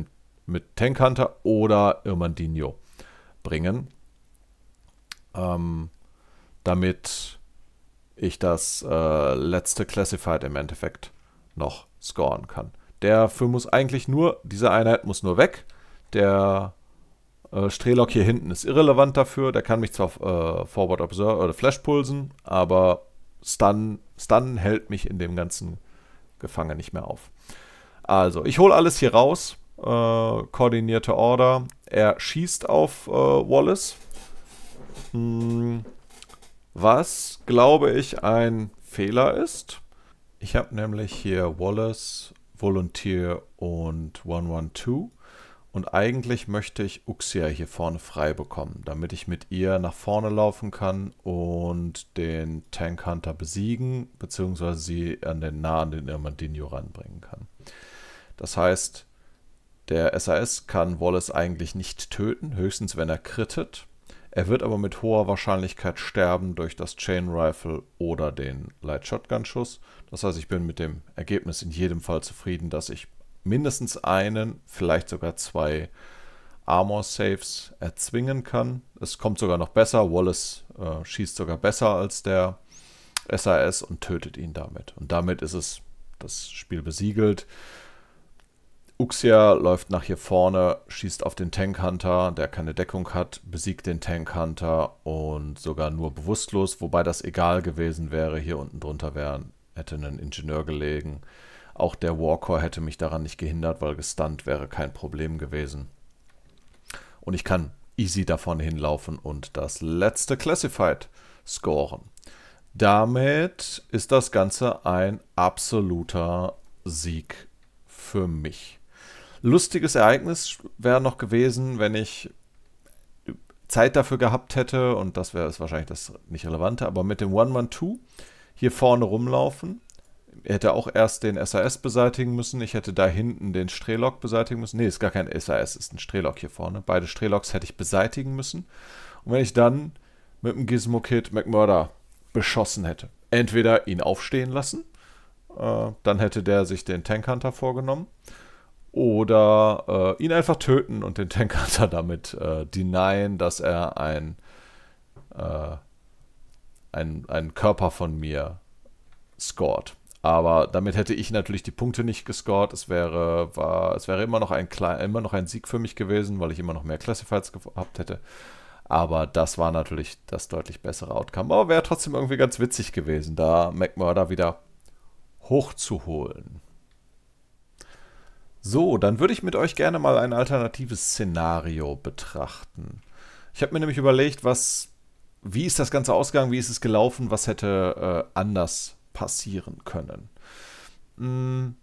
mit Tank Hunter oder Irmandinho bringen. Ähm, damit ich das äh, letzte Classified im Endeffekt noch scoren kann. Der für muss eigentlich nur, diese Einheit muss nur weg. Der äh, Strehlock hier hinten ist irrelevant dafür. Der kann mich zwar äh, Forward Observe oder Flash pulsen, aber Stun, Stun hält mich in dem ganzen Gefange nicht mehr auf. Also, ich hole alles hier raus. Äh, koordinierte Order. Er schießt auf äh, Wallace. Hm, was glaube ich ein Fehler ist. Ich habe nämlich hier Wallace, Volunteer und 112 und eigentlich möchte ich Uxia hier vorne frei bekommen, damit ich mit ihr nach vorne laufen kann und den Tank Hunter besiegen, beziehungsweise sie an den nahen den Irmandinho ranbringen kann. Das heißt, der SAS kann Wallace eigentlich nicht töten, höchstens wenn er krittet. Er wird aber mit hoher Wahrscheinlichkeit sterben durch das Chain Rifle oder den Light Shotgun Schuss. Das heißt, ich bin mit dem Ergebnis in jedem Fall zufrieden, dass ich mindestens einen, vielleicht sogar zwei Armor Saves erzwingen kann. Es kommt sogar noch besser. Wallace äh, schießt sogar besser als der SAS und tötet ihn damit. Und damit ist es das Spiel besiegelt. Uxia läuft nach hier vorne, schießt auf den Tank Hunter, der keine Deckung hat, besiegt den Tank Hunter und sogar nur bewusstlos, wobei das egal gewesen wäre. Hier unten drunter wäre, hätte ein Ingenieur gelegen. Auch der Warcore hätte mich daran nicht gehindert, weil gestunt wäre kein Problem gewesen. Und ich kann easy davon hinlaufen und das letzte Classified scoren. Damit ist das Ganze ein absoluter Sieg für mich. Lustiges Ereignis wäre noch gewesen, wenn ich Zeit dafür gehabt hätte, und das wäre wahrscheinlich das nicht Relevante, aber mit dem One-Man-Two hier vorne rumlaufen. Er hätte auch erst den SAS beseitigen müssen. Ich hätte da hinten den Strelok beseitigen müssen. Nee, ist gar kein SAS, ist ein Strelok hier vorne. Beide Streloks hätte ich beseitigen müssen. Und wenn ich dann mit dem Gizmo-Kit McMurder beschossen hätte, entweder ihn aufstehen lassen, äh, dann hätte der sich den Tankhunter vorgenommen oder äh, ihn einfach töten und den Tankhunter damit äh, denyen, dass er ein, äh, ein, einen Körper von mir scored. Aber damit hätte ich natürlich die Punkte nicht gescored. Es wäre, war, es wäre immer, noch ein klein, immer noch ein Sieg für mich gewesen, weil ich immer noch mehr Classifieds gehabt hätte. Aber das war natürlich das deutlich bessere Outcome. Aber wäre trotzdem irgendwie ganz witzig gewesen, da McMurder wieder hochzuholen. So, dann würde ich mit euch gerne mal ein alternatives Szenario betrachten. Ich habe mir nämlich überlegt, was, wie ist das Ganze ausgegangen, wie ist es gelaufen, was hätte äh, anders passieren können. Hm.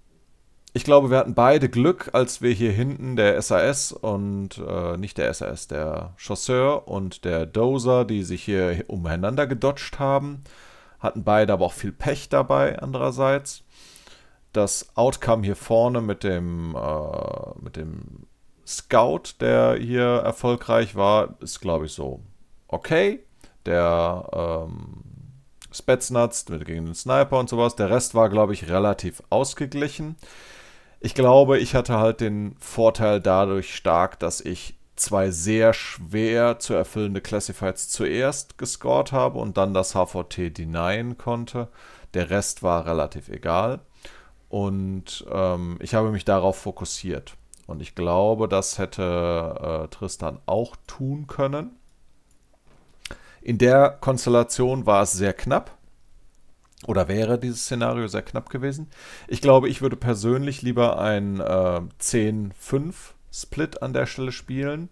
Ich glaube, wir hatten beide Glück, als wir hier hinten der SAS und äh, nicht der SAS, der Chasseur und der Dozer, die sich hier umeinander gedodged haben, hatten beide aber auch viel Pech dabei andererseits das Outcome hier vorne mit dem, äh, mit dem Scout, der hier erfolgreich war, ist, glaube ich, so okay. Der ähm, Spetsnaz gegen den Sniper und sowas. Der Rest war, glaube ich, relativ ausgeglichen. Ich glaube, ich hatte halt den Vorteil dadurch stark, dass ich zwei sehr schwer zu erfüllende Classifieds zuerst gescored habe und dann das HVT denyen konnte. Der Rest war relativ egal. Und ähm, ich habe mich darauf fokussiert. Und ich glaube, das hätte äh, Tristan auch tun können. In der Konstellation war es sehr knapp. Oder wäre dieses Szenario sehr knapp gewesen? Ich glaube, ich würde persönlich lieber ein äh, 10-5-Split an der Stelle spielen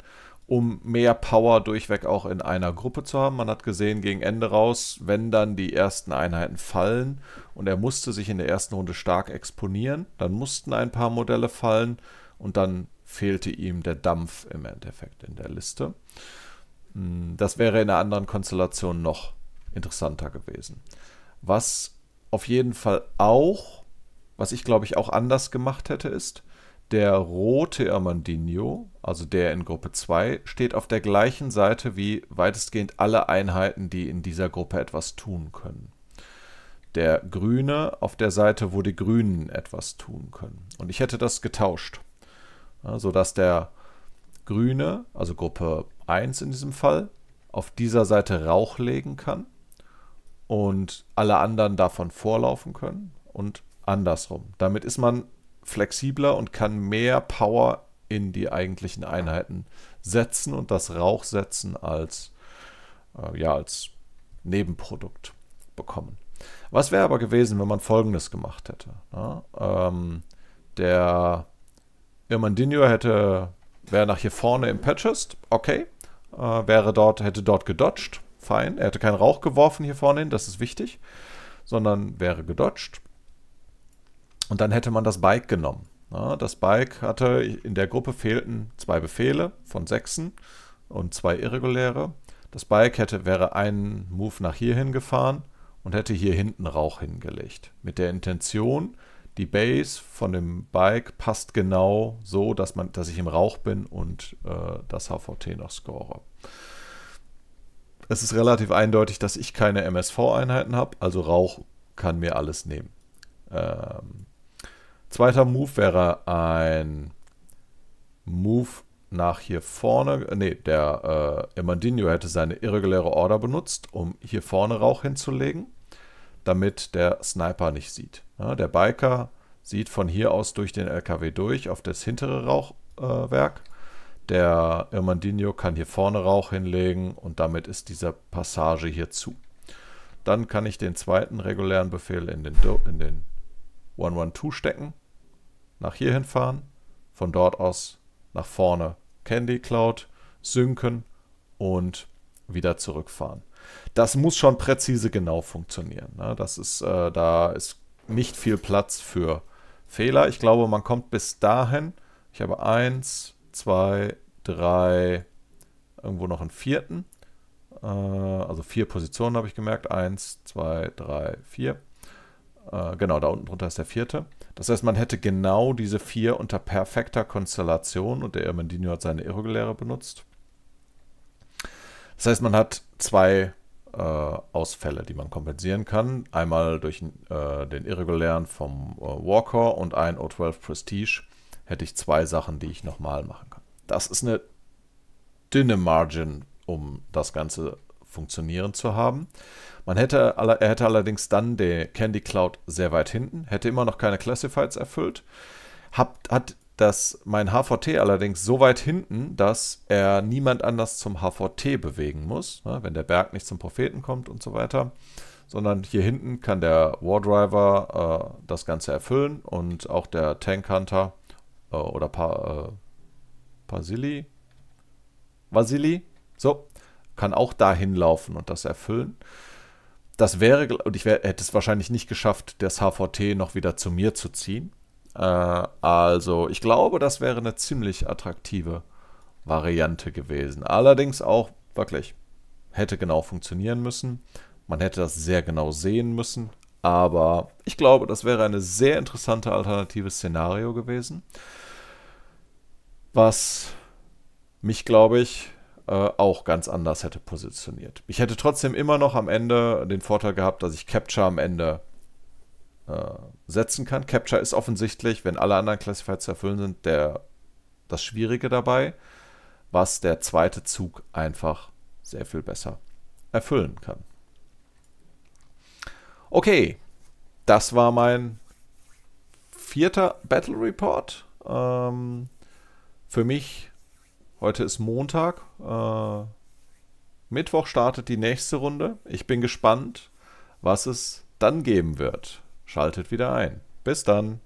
um mehr Power durchweg auch in einer Gruppe zu haben. Man hat gesehen, gegen Ende raus, wenn dann die ersten Einheiten fallen und er musste sich in der ersten Runde stark exponieren, dann mussten ein paar Modelle fallen und dann fehlte ihm der Dampf im Endeffekt in der Liste. Hm, das wäre in einer anderen Konstellation noch interessanter gewesen. Was auf jeden Fall auch, was ich glaube ich auch anders gemacht hätte, ist, der rote Ermandinho, also der in Gruppe 2, steht auf der gleichen Seite wie weitestgehend alle Einheiten, die in dieser Gruppe etwas tun können. Der grüne auf der Seite, wo die Grünen etwas tun können. Und ich hätte das getauscht, sodass der grüne, also Gruppe 1 in diesem Fall, auf dieser Seite Rauch legen kann und alle anderen davon vorlaufen können und andersrum. Damit ist man flexibler und kann mehr Power in die eigentlichen Einheiten setzen und das Rauch setzen als, äh, ja, als Nebenprodukt bekommen. Was wäre aber gewesen, wenn man folgendes gemacht hätte? Ja, ne? ähm, der Irmandinho hätte, wäre nach hier vorne im Patchest, okay. Äh, wäre dort, hätte dort gedodged, fein. Er hätte keinen Rauch geworfen hier vorne hin, das ist wichtig. Sondern wäre gedodged. Und dann hätte man das Bike genommen. Ja, das Bike hatte, in der Gruppe fehlten zwei Befehle von sechsen und zwei irreguläre. Das Bike hätte, wäre einen Move nach hier gefahren und hätte hier hinten Rauch hingelegt. Mit der Intention, die Base von dem Bike passt genau so, dass, man, dass ich im Rauch bin und äh, das HVT noch score. Es ist relativ eindeutig, dass ich keine MSV-Einheiten habe, also Rauch kann mir alles nehmen. Ähm, Zweiter Move wäre ein Move nach hier vorne. Ne, der äh, Emandinho hätte seine irreguläre Order benutzt, um hier vorne Rauch hinzulegen, damit der Sniper nicht sieht. Ja, der Biker sieht von hier aus durch den LKW durch auf das hintere Rauchwerk. Äh, der Irmandinho kann hier vorne Rauch hinlegen und damit ist diese Passage hier zu. Dann kann ich den zweiten regulären Befehl in den, Do in den 112 stecken nach hierhin fahren, von dort aus nach vorne Candy Cloud sinken und wieder zurückfahren. Das muss schon präzise genau funktionieren. Ne? Das ist, äh, da ist nicht viel Platz für Fehler. Ich glaube, man kommt bis dahin. Ich habe eins, zwei, drei, irgendwo noch einen vierten. Äh, also vier Positionen habe ich gemerkt. Eins, zwei, drei, vier. Äh, genau, da unten drunter ist der vierte. Das heißt, man hätte genau diese vier unter perfekter Konstellation und der Irmendinho hat seine Irreguläre benutzt. Das heißt, man hat zwei äh, Ausfälle, die man kompensieren kann. Einmal durch äh, den Irregulären vom äh, Walker und ein O12 Prestige hätte ich zwei Sachen, die ich nochmal machen kann. Das ist eine dünne Margin, um das Ganze funktionieren zu haben. Man hätte, er hätte allerdings dann die Candy Cloud sehr weit hinten, hätte immer noch keine Classifieds erfüllt, hat, hat das, mein HVT allerdings so weit hinten, dass er niemand anders zum HVT bewegen muss, ne, wenn der Berg nicht zum Propheten kommt und so weiter, sondern hier hinten kann der Wardriver äh, das Ganze erfüllen und auch der Tank Hunter äh, oder pa äh, Pasili, Vasili, so, kann auch dahin laufen und das erfüllen. Das wäre, und ich wär, hätte es wahrscheinlich nicht geschafft, das HVT noch wieder zu mir zu ziehen. Äh, also, ich glaube, das wäre eine ziemlich attraktive Variante gewesen. Allerdings auch wirklich hätte genau funktionieren müssen. Man hätte das sehr genau sehen müssen. Aber ich glaube, das wäre eine sehr interessante alternative Szenario gewesen. Was mich, glaube ich, äh, auch ganz anders hätte positioniert. Ich hätte trotzdem immer noch am Ende den Vorteil gehabt, dass ich Capture am Ende äh, setzen kann. Capture ist offensichtlich, wenn alle anderen Classifieds zu erfüllen sind, der, das Schwierige dabei, was der zweite Zug einfach sehr viel besser erfüllen kann. Okay, das war mein vierter Battle Report. Ähm, für mich Heute ist Montag. Äh, Mittwoch startet die nächste Runde. Ich bin gespannt, was es dann geben wird. Schaltet wieder ein. Bis dann.